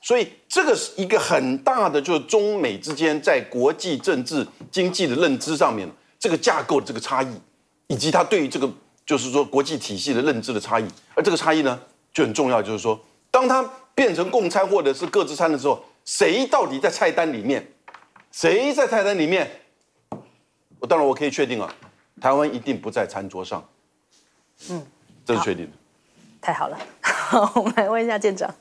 所以这个是一个很大的，就是中美之间在国际政治经济的认知上面，这个架构的这个差异，以及他对于这个就是说国际体系的认知的差异。而这个差异呢，就很重要，就是说，当他变成共餐或者是各自餐的时候，谁到底在菜单里面？谁在菜单里面？我当然我可以确定啊，台湾一定不在餐桌上。嗯，这是确定的，太好了。[LAUGHS] 我们来问一下舰长。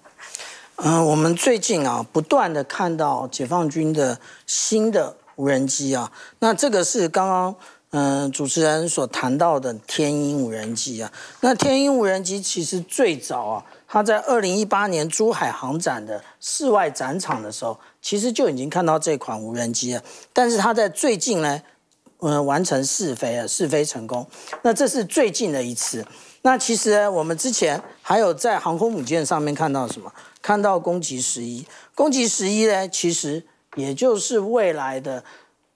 嗯，我们最近啊，不断的看到解放军的新的无人机啊。那这个是刚刚嗯主持人所谈到的天鹰无人机啊。那天鹰无人机其实最早啊，它在二零一八年珠海航展的室外展场的时候，其实就已经看到这款无人机了。但是它在最近呢。呃，完成试飞了，试飞成功。那这是最近的一次。那其实我们之前还有在航空母舰上面看到什么？看到攻击十一，攻击十一呢，其实也就是未来的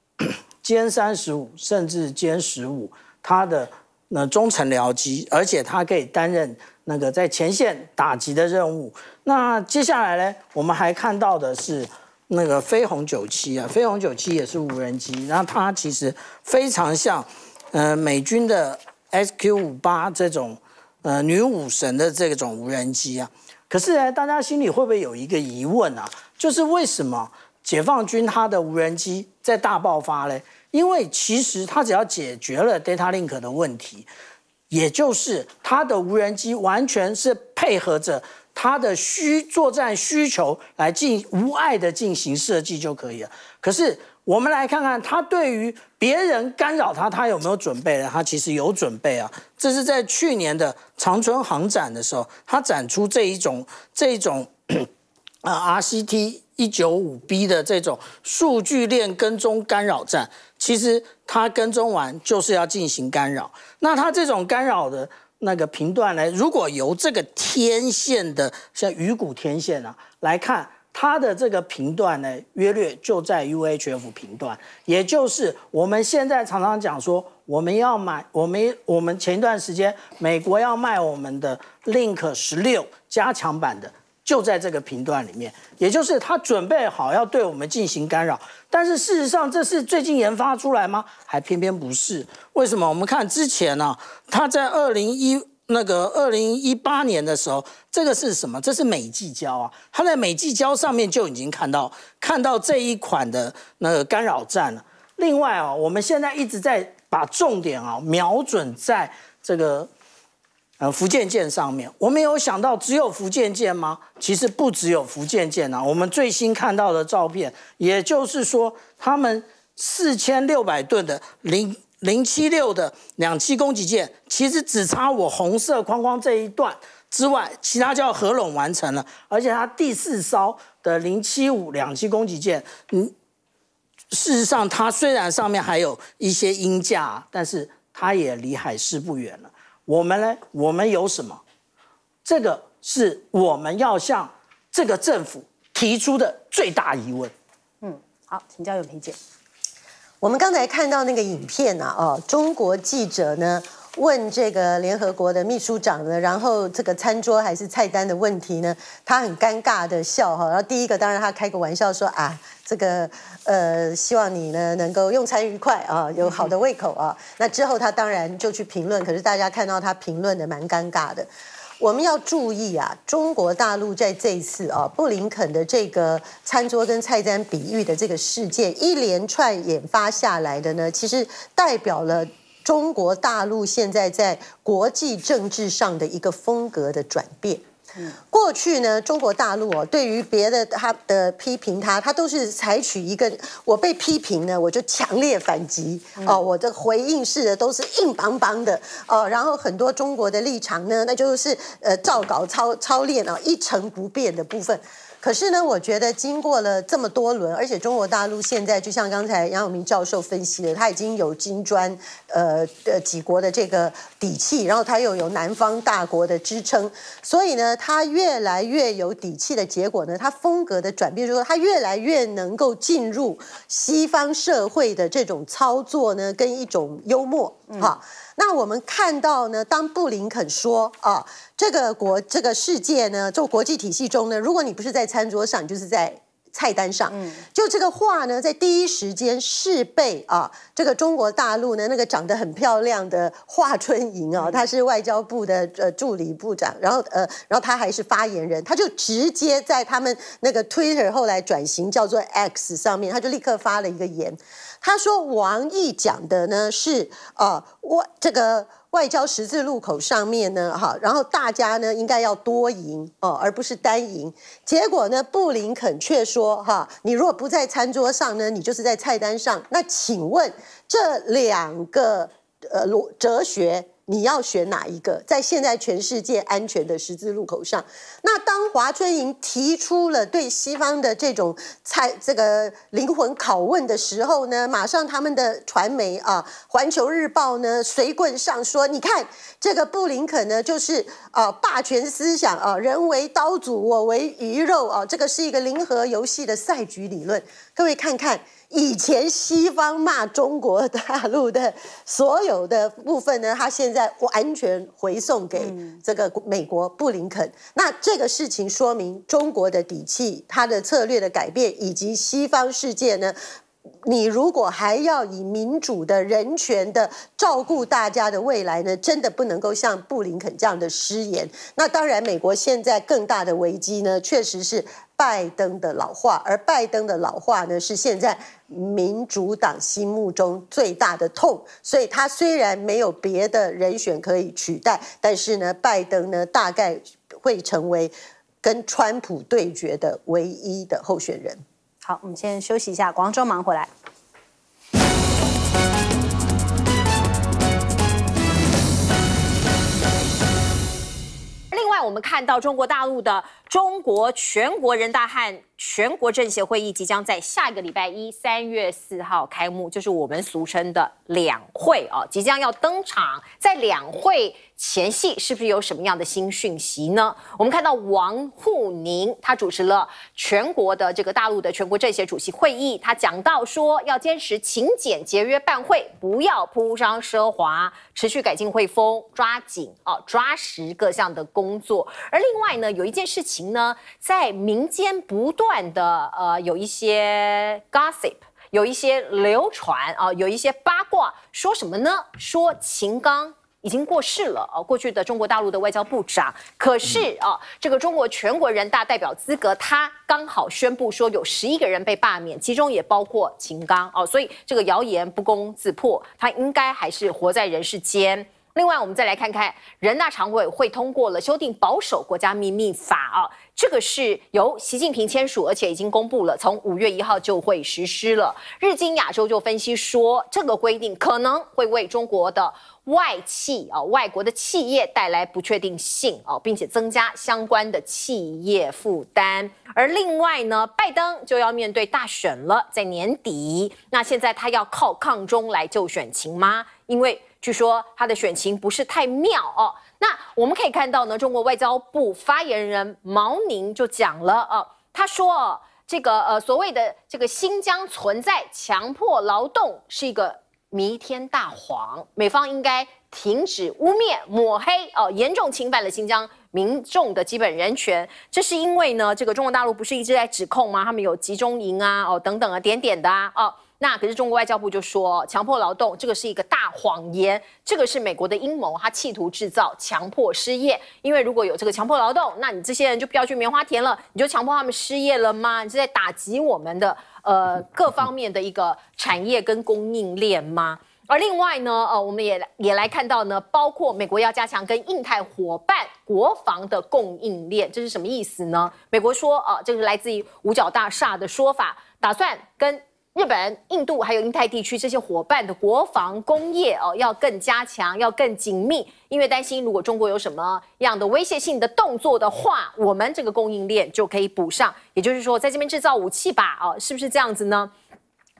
[COUGHS] 歼三十五，甚至歼十五，它的那中程僚机，而且它可以担任那个在前线打击的任务。那接下来呢，我们还看到的是。那个飞鸿九七啊，飞鸿九七也是无人机，然后它其实非常像，呃，美军的 SQ 五八这种，呃，女武神的这种无人机啊。可是呢，大家心里会不会有一个疑问啊？就是为什么解放军它的无人机在大爆发呢？因为其实它只要解决了 Data Link 的问题，也就是它的无人机完全是配合着。他的需作战需求来进无碍的进行设计就可以了。可是我们来看看，他对于别人干扰他，他有没有准备呢？他其实有准备啊。这是在去年的长春航展的时候，他展出这一种这种 [CLEARS THROAT] 啊 RCT 一九五 B 的这种数据链跟踪干扰站。其实他跟踪完就是要进行干扰。那他这种干扰的。那个频段呢？如果由这个天线的像鱼骨天线啊来看，它的这个频段呢，约略就在 UHF 频段，也就是我们现在常常讲说，我们要买我们我们前一段时间美国要卖我们的 Link 十六加强版的。就在这个频段里面，也就是它准备好要对我们进行干扰，但是事实上这是最近研发出来吗？还偏偏不是。为什么？我们看之前呢，它在二零一那个二零一八年的时候，这个是什么？这是美济胶啊，它在美济胶上面就已经看到看到这一款的那个干扰站了。另外啊，我们现在一直在把重点啊瞄准在这个。呃，福建舰上面，我没有想到只有福建舰吗？其实不只有福建舰呐。我们最新看到的照片，也就是说，他们四千六百吨的零零七六的两栖攻击舰，其实只差我红色框框这一段之外，其他就要合拢完成了。而且它第四艘的零七五两栖攻击舰，嗯，事实上它虽然上面还有一些鹰架，但是它也离海试不远了。我们呢？我们有什么？这个是我们要向这个政府提出的最大疑问。嗯，好，请教永平姐。我们刚才看到那个影片呐，哦，中国记者呢？问这个联合国的秘书长呢，然后这个餐桌还是菜单的问题呢，他很尴尬的笑哈。然后第一个当然他开个玩笑说啊，这个呃希望你呢能够用餐愉快啊，有好的胃口啊。那之后他当然就去评论，可是大家看到他评论的蛮尴尬的。我们要注意啊，中国大陆在这次啊布林肯的这个餐桌跟菜单比喻的这个事件一连串引发下来的呢，其实代表了。中国大陆现在在国际政治上的一个风格的转变，过去呢，中国大陆哦，对于别的他的批评，他他都是采取一个我被批评呢，我就强烈反击哦，我的回应式的都是硬邦邦的哦，然后很多中国的立场呢，那就是呃照稿操操练啊，一成不变的部分。可是呢，我觉得经过了这么多轮，而且中国大陆现在就像刚才杨永明教授分析的，他已经有金砖呃的几国的这个底气，然后他又有南方大国的支撑，所以呢，他越来越有底气的结果呢，他风格的转变，就是说他越来越能够进入西方社会的这种操作呢，跟一种幽默哈。那我们看到呢，当布林肯说啊，这个国这个世界呢，就国际体系中呢，如果你不是在餐桌上，你就是在菜单上。嗯，就这个话呢，在第一时间是被啊，这个中国大陆呢那个长得很漂亮的华春莹啊，她是外交部的呃助理部长，然后呃，然后她还是发言人，她就直接在他们那个 Twitter 后来转型叫做 X 上面，她就立刻发了一个言。他说：“王毅讲的呢是，呃，外这个外交十字路口上面呢，哈，然后大家呢应该要多赢哦，而不是单赢。结果呢，布林肯却说，哈，你如果不在餐桌上呢，你就是在菜单上。那请问这两个呃罗哲学？”你要选哪一个？在现在全世界安全的十字路口上，那当华春莹提出了对西方的这种猜这个灵魂拷问的时候呢，马上他们的传媒啊，环球日报呢，随棍上说，你看这个布林肯呢，就是啊霸权思想啊，人为刀俎我为鱼肉啊，这个是一个零和游戏的赛局理论。各位看看。以前西方骂中国大陆的所有的部分呢，他现在完全回送给这个美国布林肯。那这个事情说明中国的底气、他的策略的改变，以及西方世界呢，你如果还要以民主的人权的照顾大家的未来呢，真的不能够像布林肯这样的失言。那当然，美国现在更大的危机呢，确实是。拜登的老化，而拜登的老化呢，是现在民主党心目中最大的痛。所以，他虽然没有别的人选可以取代，但是呢，拜登呢，大概会成为跟川普对决的唯一的候选人。好，我们先休息一下，广州忙回来。另外，我们看到中国大陆的。中国全国人大和全国政协会议即将在下一个礼拜一，三月四号开幕，就是我们俗称的两会啊，即将要登场。在两会前夕，是不是有什么样的新讯息呢？我们看到王沪宁他主持了全国的这个大陆的全国政协主席会议，他讲到说要坚持勤俭节约办会，不要铺张奢华，持续改进会风，抓紧啊，抓实各项的工作。而另外呢，有一件事情。呢，在民间不断的呃有一些 gossip，有一些流传啊，有一些八卦，说什么呢？说秦刚已经过世了啊，过去的中国大陆的外交部长。可是啊，这个中国全国人大代表资格，他刚好宣布说有十一个人被罢免，其中也包括秦刚啊，所以这个谣言不攻自破，他应该还是活在人世间。另外，我们再来看看，人大常委会通过了修订《保守国家秘密法》啊，这个是由习近平签署，而且已经公布了，从五月一号就会实施了。日经亚洲就分析说，这个规定可能会为中国的外企啊、外国的企业带来不确定性啊，并且增加相关的企业负担。而另外呢，拜登就要面对大选了，在年底，那现在他要靠抗中来救选情吗？因为。据说他的选情不是太妙哦。那我们可以看到呢，中国外交部发言人毛宁就讲了哦，他说这个呃所谓的这个新疆存在强迫劳动是一个弥天大谎，美方应该停止污蔑抹黑哦，严重侵犯了新疆民众的基本人权。这是因为呢，这个中国大陆不是一直在指控吗？他们有集中营啊，哦等等啊，点点的啊，哦。那可是中国外交部就说，强迫劳动这个是一个大谎言，这个是美国的阴谋，他企图制造强迫失业。因为如果有这个强迫劳动，那你这些人就不要去棉花田了，你就强迫他们失业了吗？你是在打击我们的呃各方面的一个产业跟供应链吗？而另外呢，呃，我们也也来看到呢，包括美国要加强跟印太伙伴国防的供应链，这是什么意思呢？美国说，啊，这个是来自于五角大厦的说法，打算跟。日本、印度还有印太地区这些伙伴的国防工业哦，要更加强，要更紧密，因为担心如果中国有什么样的威胁性的动作的话，我们这个供应链就可以补上。也就是说，在这边制造武器吧，哦，是不是这样子呢？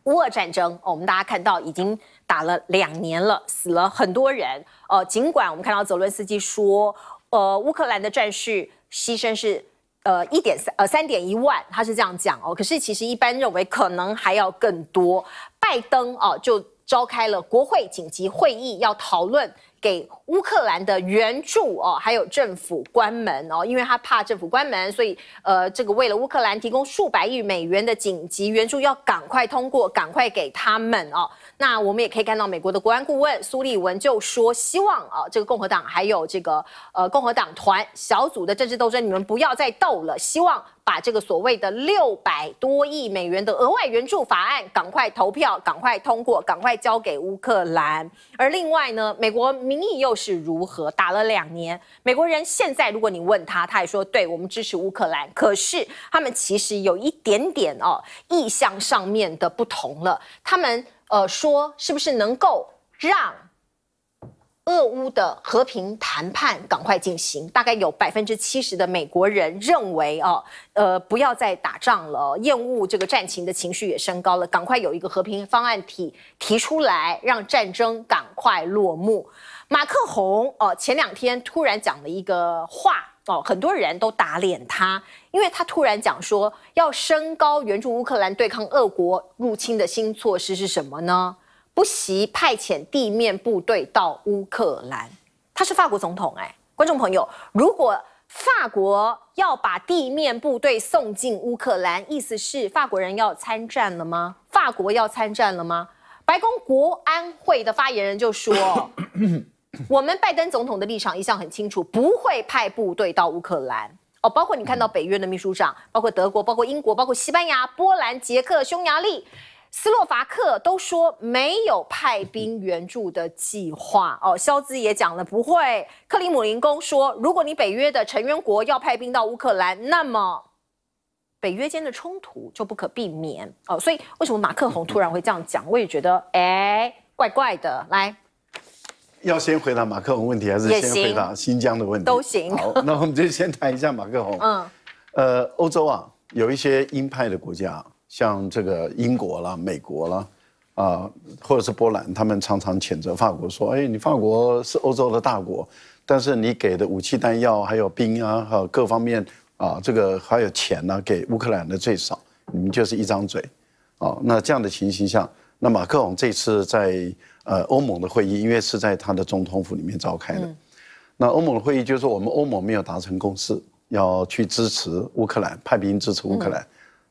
乌俄战争，我们大家看到已经打了两年了，死了很多人。呃，尽管我们看到泽伦斯基说，呃，乌克兰的战士牺牲是。呃，一点三呃，三点一万，他是这样讲哦。可是其实一般认为可能还要更多。拜登哦，就召开了国会紧急会议，要讨论给乌克兰的援助哦，还有政府关门哦，因为他怕政府关门，所以呃，这个为了乌克兰提供数百亿美元的紧急援助，要赶快通过，赶快给他们哦。那我们也可以看到，美国的国安顾问苏利文就说：“希望啊，这个共和党还有这个呃共和党团小组的政治斗争，你们不要再斗了。希望把这个所谓的六百多亿美元的额外援助法案赶快投票，赶快通过，赶快交给乌克兰。而另外呢，美国民意又是如何？打了两年，美国人现在如果你问他，他也说对我们支持乌克兰。可是他们其实有一点点哦意向上面的不同了，他们。”呃，说是不是能够让，俄乌的和平谈判赶快进行？大概有百分之七十的美国人认为，哦，呃，不要再打仗了，厌恶这个战情的情绪也升高了，赶快有一个和平方案提提出来，让战争赶快落幕。马克宏哦，前两天突然讲了一个话。哦，很多人都打脸他，因为他突然讲说要升高援助乌克兰对抗俄国入侵的新措施是什么呢？不惜派遣地面部队到乌克兰。他是法国总统哎，观众朋友，如果法国要把地面部队送进乌克兰，意思是法国人要参战了吗？法国要参战了吗？白宫国安会的发言人就说。我们拜登总统的立场一向很清楚，不会派部队到乌克兰。哦，包括你看到北约的秘书长，包括德国，包括英国，包括西班牙、波兰、捷克、匈牙利、斯洛伐克都说没有派兵援助的计划。哦，肖兹也讲了不会。克里姆林宫说，如果你北约的成员国要派兵到乌克兰，那么北约间的冲突就不可避免。哦，所以为什么马克宏突然会这样讲？我也觉得哎，怪怪的。来。要先回答马克宏问题，还是先回答新疆的问题？都行。好，[LAUGHS] 那我们就先谈一下马克宏。嗯，呃，欧洲啊，有一些英派的国家，像这个英国啦、美国啦，啊，或者是波兰，他们常常谴责法国，说：“哎，你法国是欧洲的大国，但是你给的武器弹药还有兵啊有各方面啊，这个还有钱呢，给乌克兰的最少，你们就是一张嘴。”啊，那这样的情形下，那马克宏这次在。呃，欧盟的会议因为是在他的总统府里面召开的，那欧盟的会议就是说，我们欧盟没有达成共识，要去支持乌克兰派兵支持乌克兰，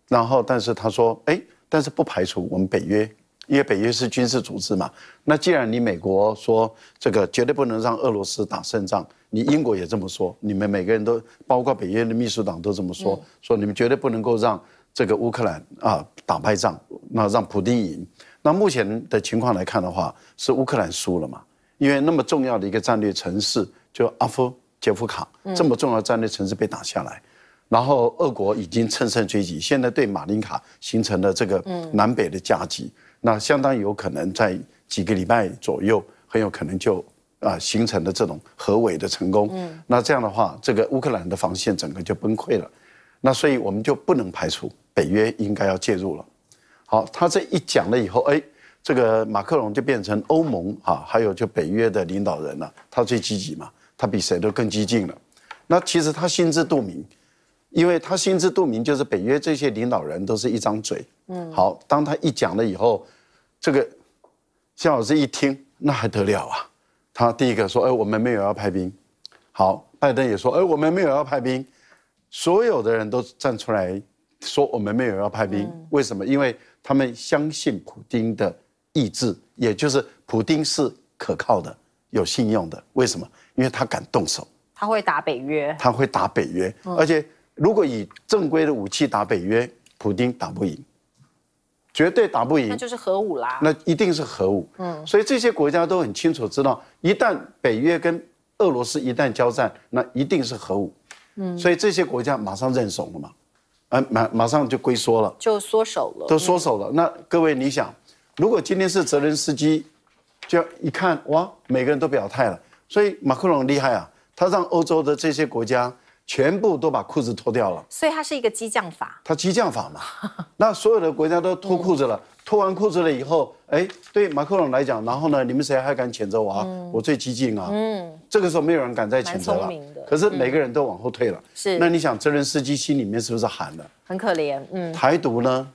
然后但是他说，哎，但是不排除我们北约，因为北约是军事组织嘛。那既然你美国说这个绝对不能让俄罗斯打胜仗，你英国也这么说，你们每个人都包括北约的秘书长都这么说，说你们绝对不能够让这个乌克兰啊打败仗，那让普丁赢。那目前的情况来看的话，是乌克兰输了嘛？因为那么重要的一个战略城市，就阿夫杰夫卡这么重要战略城市被打下来，然后俄国已经乘胜追击，现在对马林卡形成了这个南北的夹击，那相当有可能在几个礼拜左右，很有可能就啊形成的这种合围的成功。那这样的话，这个乌克兰的防线整个就崩溃了，那所以我们就不能排除北约应该要介入了。好，他这一讲了以后，哎，这个马克龙就变成欧盟啊，还有就北约的领导人了，他最积极嘛，他比谁都更激进了。那其实他心知肚明，因为他心知肚明，就是北约这些领导人都是一张嘴。嗯，好，当他一讲了以后，这个夏老师一听，那还得了啊？他第一个说，哎，我们没有要派兵。好，拜登也说，哎，我们没有要派兵。所有的人都站出来说，我们没有要派兵。为什么？因为他们相信普京的意志，也就是普京是可靠的、有信用的。为什么？因为他敢动手，他会打北约，他会打北约。而且，如果以正规的武器打北约，普京打不赢，绝对打不赢。那就是核武啦。那一定是核武。嗯，所以这些国家都很清楚知道，一旦北约跟俄罗斯一旦交战，那一定是核武。嗯，所以这些国家马上认怂了嘛。哎，马马上就龟缩了，就缩手了，都缩手了。那各位，你想，如果今天是责任司机，就一看哇，每个人都表态了。所以马克龙厉害啊，他让欧洲的这些国家全部都把裤子脱掉了。所以他是一个激将法，他激将法嘛。[LAUGHS] 那所有的国家都脱裤子了，脱完裤子了以后。哎，对马克龙来讲，然后呢，你们谁还敢谴责我啊？我最激进啊！嗯，这个时候没有人敢再谴责了。可是每个人都往后退了。是。那你想，这人司机心里面是不是寒了？很可怜，嗯。台独呢？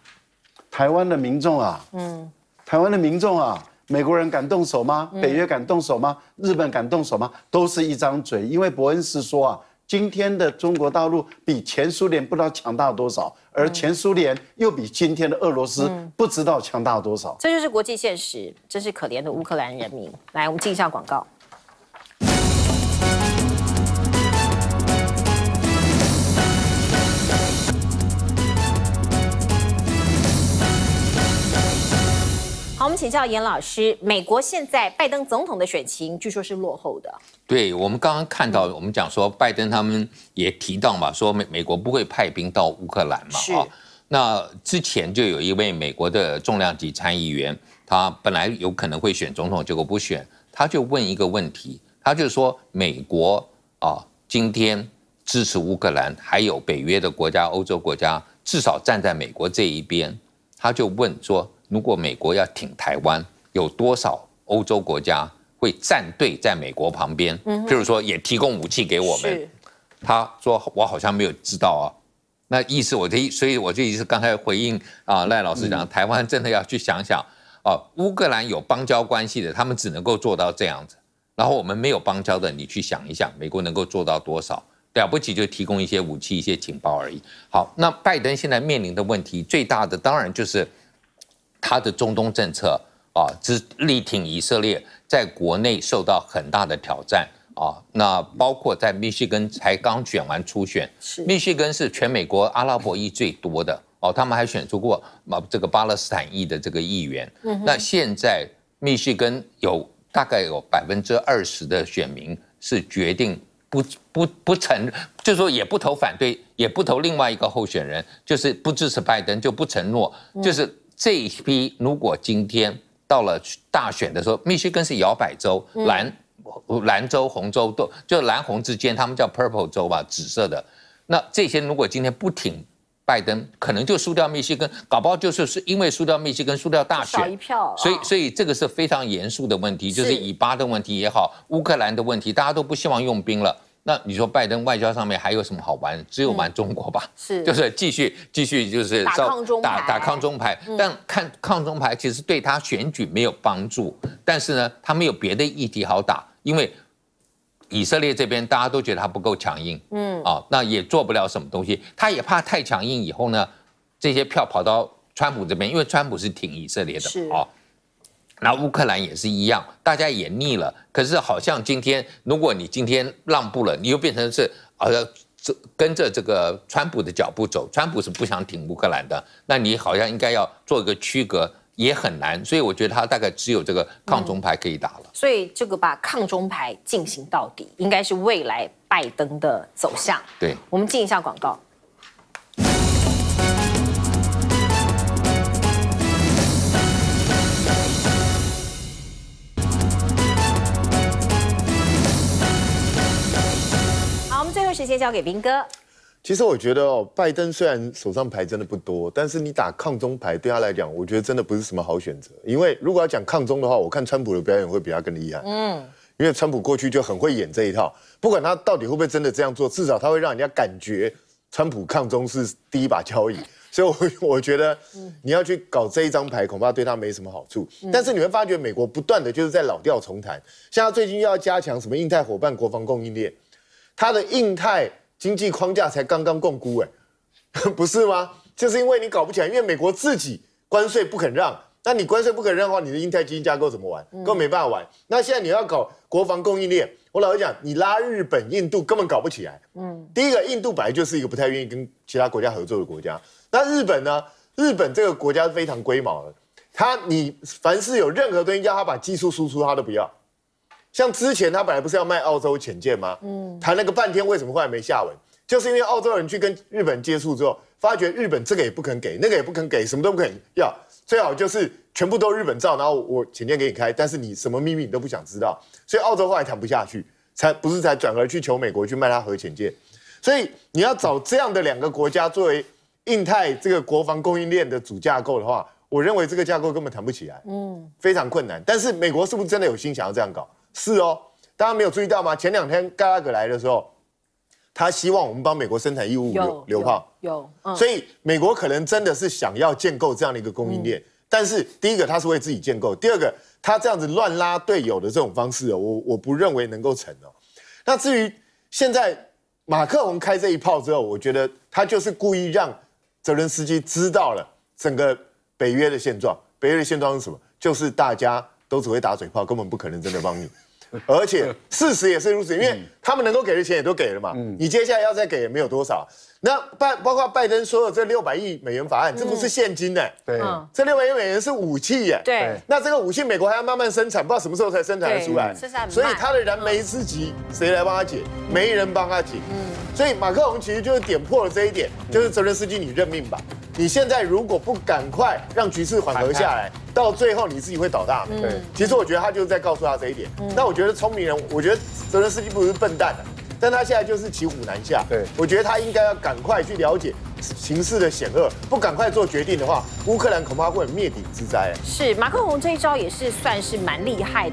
台湾的民众啊，嗯，台湾的民众啊，美国人敢动手吗？北约敢动手吗？日本敢动手吗？都是一张嘴，因为伯恩斯说啊，今天的中国大陆比前苏联不知道强大多少。而前苏联又比今天的俄罗斯不知道强大多少，这就是国际现实。这是可怜的乌克兰人民。来，我们进一下广告。请教严老师，美国现在拜登总统的选情据说是落后的。对我们刚刚看到，我们讲说拜登他们也提到嘛，说美美国不会派兵到乌克兰嘛啊。那之前就有一位美国的重量级参议员，他本来有可能会选总统，结果不选，他就问一个问题，他就说美国啊，今天支持乌克兰，还有北约的国家、欧洲国家至少站在美国这一边，他就问说。如果美国要挺台湾，有多少欧洲国家会站队在美国旁边？譬如说，也提供武器给我们。他说：“我好像没有知道啊。”那意思，我这所以我就意思刚才回应啊，赖老师讲，台湾真的要去想想啊。乌克兰有邦交关系的，他们只能够做到这样子。然后我们没有邦交的，你去想一想，美国能够做到多少？了不起就提供一些武器、一些情报而已。好，那拜登现在面临的问题最大的，当然就是。他的中东政策啊，之力挺以色列，在国内受到很大的挑战啊。那包括在密西根才刚选完初选，是密西根是全美国阿拉伯裔最多的哦。他们还选出过嘛这个巴勒斯坦裔的这个议员。嗯，那现在密西根有大概有百分之二十的选民是决定不不不承，就说也不投反对，也不投另外一个候选人，就是不支持拜登，就不承诺，就是。这一批如果今天到了大选的时候，密歇根是摇摆州，蓝蓝州、红州都就蓝红之间，他们叫 purple 州吧，紫色的。那这些如果今天不挺拜登，可能就输掉密歇根，搞不好就是是因为输掉密歇根输掉大选，少一票。所以所以这个是非常严肃的问题，就是以巴的问题也好，乌克兰的问题，大家都不希望用兵了。那你说拜登外交上面还有什么好玩？只有玩中国吧，是，[LAUGHS] 就是继续继续就是打抗中打打抗中牌。但看抗中牌其实对他选举没有帮助，但是呢，他没有别的议题好打，因为以色列这边大家都觉得他不够强硬，嗯啊，那也做不了什么东西。他也怕太强硬以后呢，这些票跑到川普这边，因为川普是挺以色列的，是啊。那乌克兰也是一样，大家也腻了。可是好像今天，如果你今天让步了，你又变成是像这跟着这个川普的脚步走。川普是不想挺乌克兰的，那你好像应该要做一个区隔，也很难。所以我觉得他大概只有这个抗中牌可以打了。所以这个把抗中牌进行到底，应该是未来拜登的走向。对，我们进一下广告。时间交给斌哥。其实我觉得哦，拜登虽然手上牌真的不多，但是你打抗中牌对他来讲，我觉得真的不是什么好选择。因为如果要讲抗中的话，我看川普的表演会比他更厉害。嗯，因为川普过去就很会演这一套，不管他到底会不会真的这样做，至少他会让人家感觉川普抗中是第一把交椅。[LAUGHS] 所以，我我觉得你要去搞这一张牌，恐怕对他没什么好处。但是你会发觉，美国不断的就是在老调重弹，像他最近又要加强什么印太伙伴国防供应链。它的印太经济框架才刚刚共估，哎，[LAUGHS] 不是吗？就是因为你搞不起来，因为美国自己关税不肯让，那你关税不肯让的话，你的印太经济架构怎么玩？根本没办法玩。那现在你要搞国防供应链，我老实讲，你拉日本、印度根本搞不起来。嗯，第一个，印度本来就是一个不太愿意跟其他国家合作的国家。那日本呢？日本这个国家是非常龟毛的，他你凡是有任何东西要他把技术输出，他都不要。像之前他本来不是要卖澳洲潜舰吗？嗯，谈了个半天，为什么后来没下文？就是因为澳洲人去跟日本人接触之后，发觉日本这个也不肯给，那个也不肯给，什么都不肯要，最好就是全部都日本造，然后我潜舰给你开，但是你什么秘密你都不想知道，所以澳洲后来谈不下去，才不是才转而去求美国去卖他核潜舰。所以你要找这样的两个国家作为印太这个国防供应链的主架构的话，我认为这个架构根本谈不起来，嗯，非常困难。但是美国是不是真的有心想要这样搞？是哦，大家没有注意到吗？前两天盖拉格来的时候，他希望我们帮美国生产义务流流炮，有，所以美国可能真的是想要建构这样的一个供应链。但是第一个他是为自己建构，第二个他这样子乱拉队友的这种方式，我我不认为能够成哦。那至于现在马克龙开这一炮之后，我觉得他就是故意让泽伦斯基知道了整个北约的现状。北约的现状是什么？就是大家都只会打嘴炮，根本不可能真的帮你。而且事实也是如此，因为。他们能够给的钱也都给了嘛，你接下来要再给也没有多少。那拜包括拜登所有这六百亿美元法案，这不是现金呢？对，这六百亿美元是武器耶。对，那这个武器美国还要慢慢生产，不知道什么时候才生产得出来。所以他的燃眉之急谁来帮他解？没人帮他解。嗯，所以马克龙其实就是点破了这一点，就是泽连斯基，你认命吧。你现在如果不赶快让局势缓和下来，到最后你自己会倒大霉。对，其实我觉得他就是在告诉他这一点。那我觉得聪明人，我觉得泽连斯基不是笨。但，但他现在就是骑虎难下。对，我觉得他应该要赶快去了解形势的险恶，不赶快做决定的话，乌克兰恐怕会有灭顶之灾。是马克龙这一招也是算是蛮厉害的。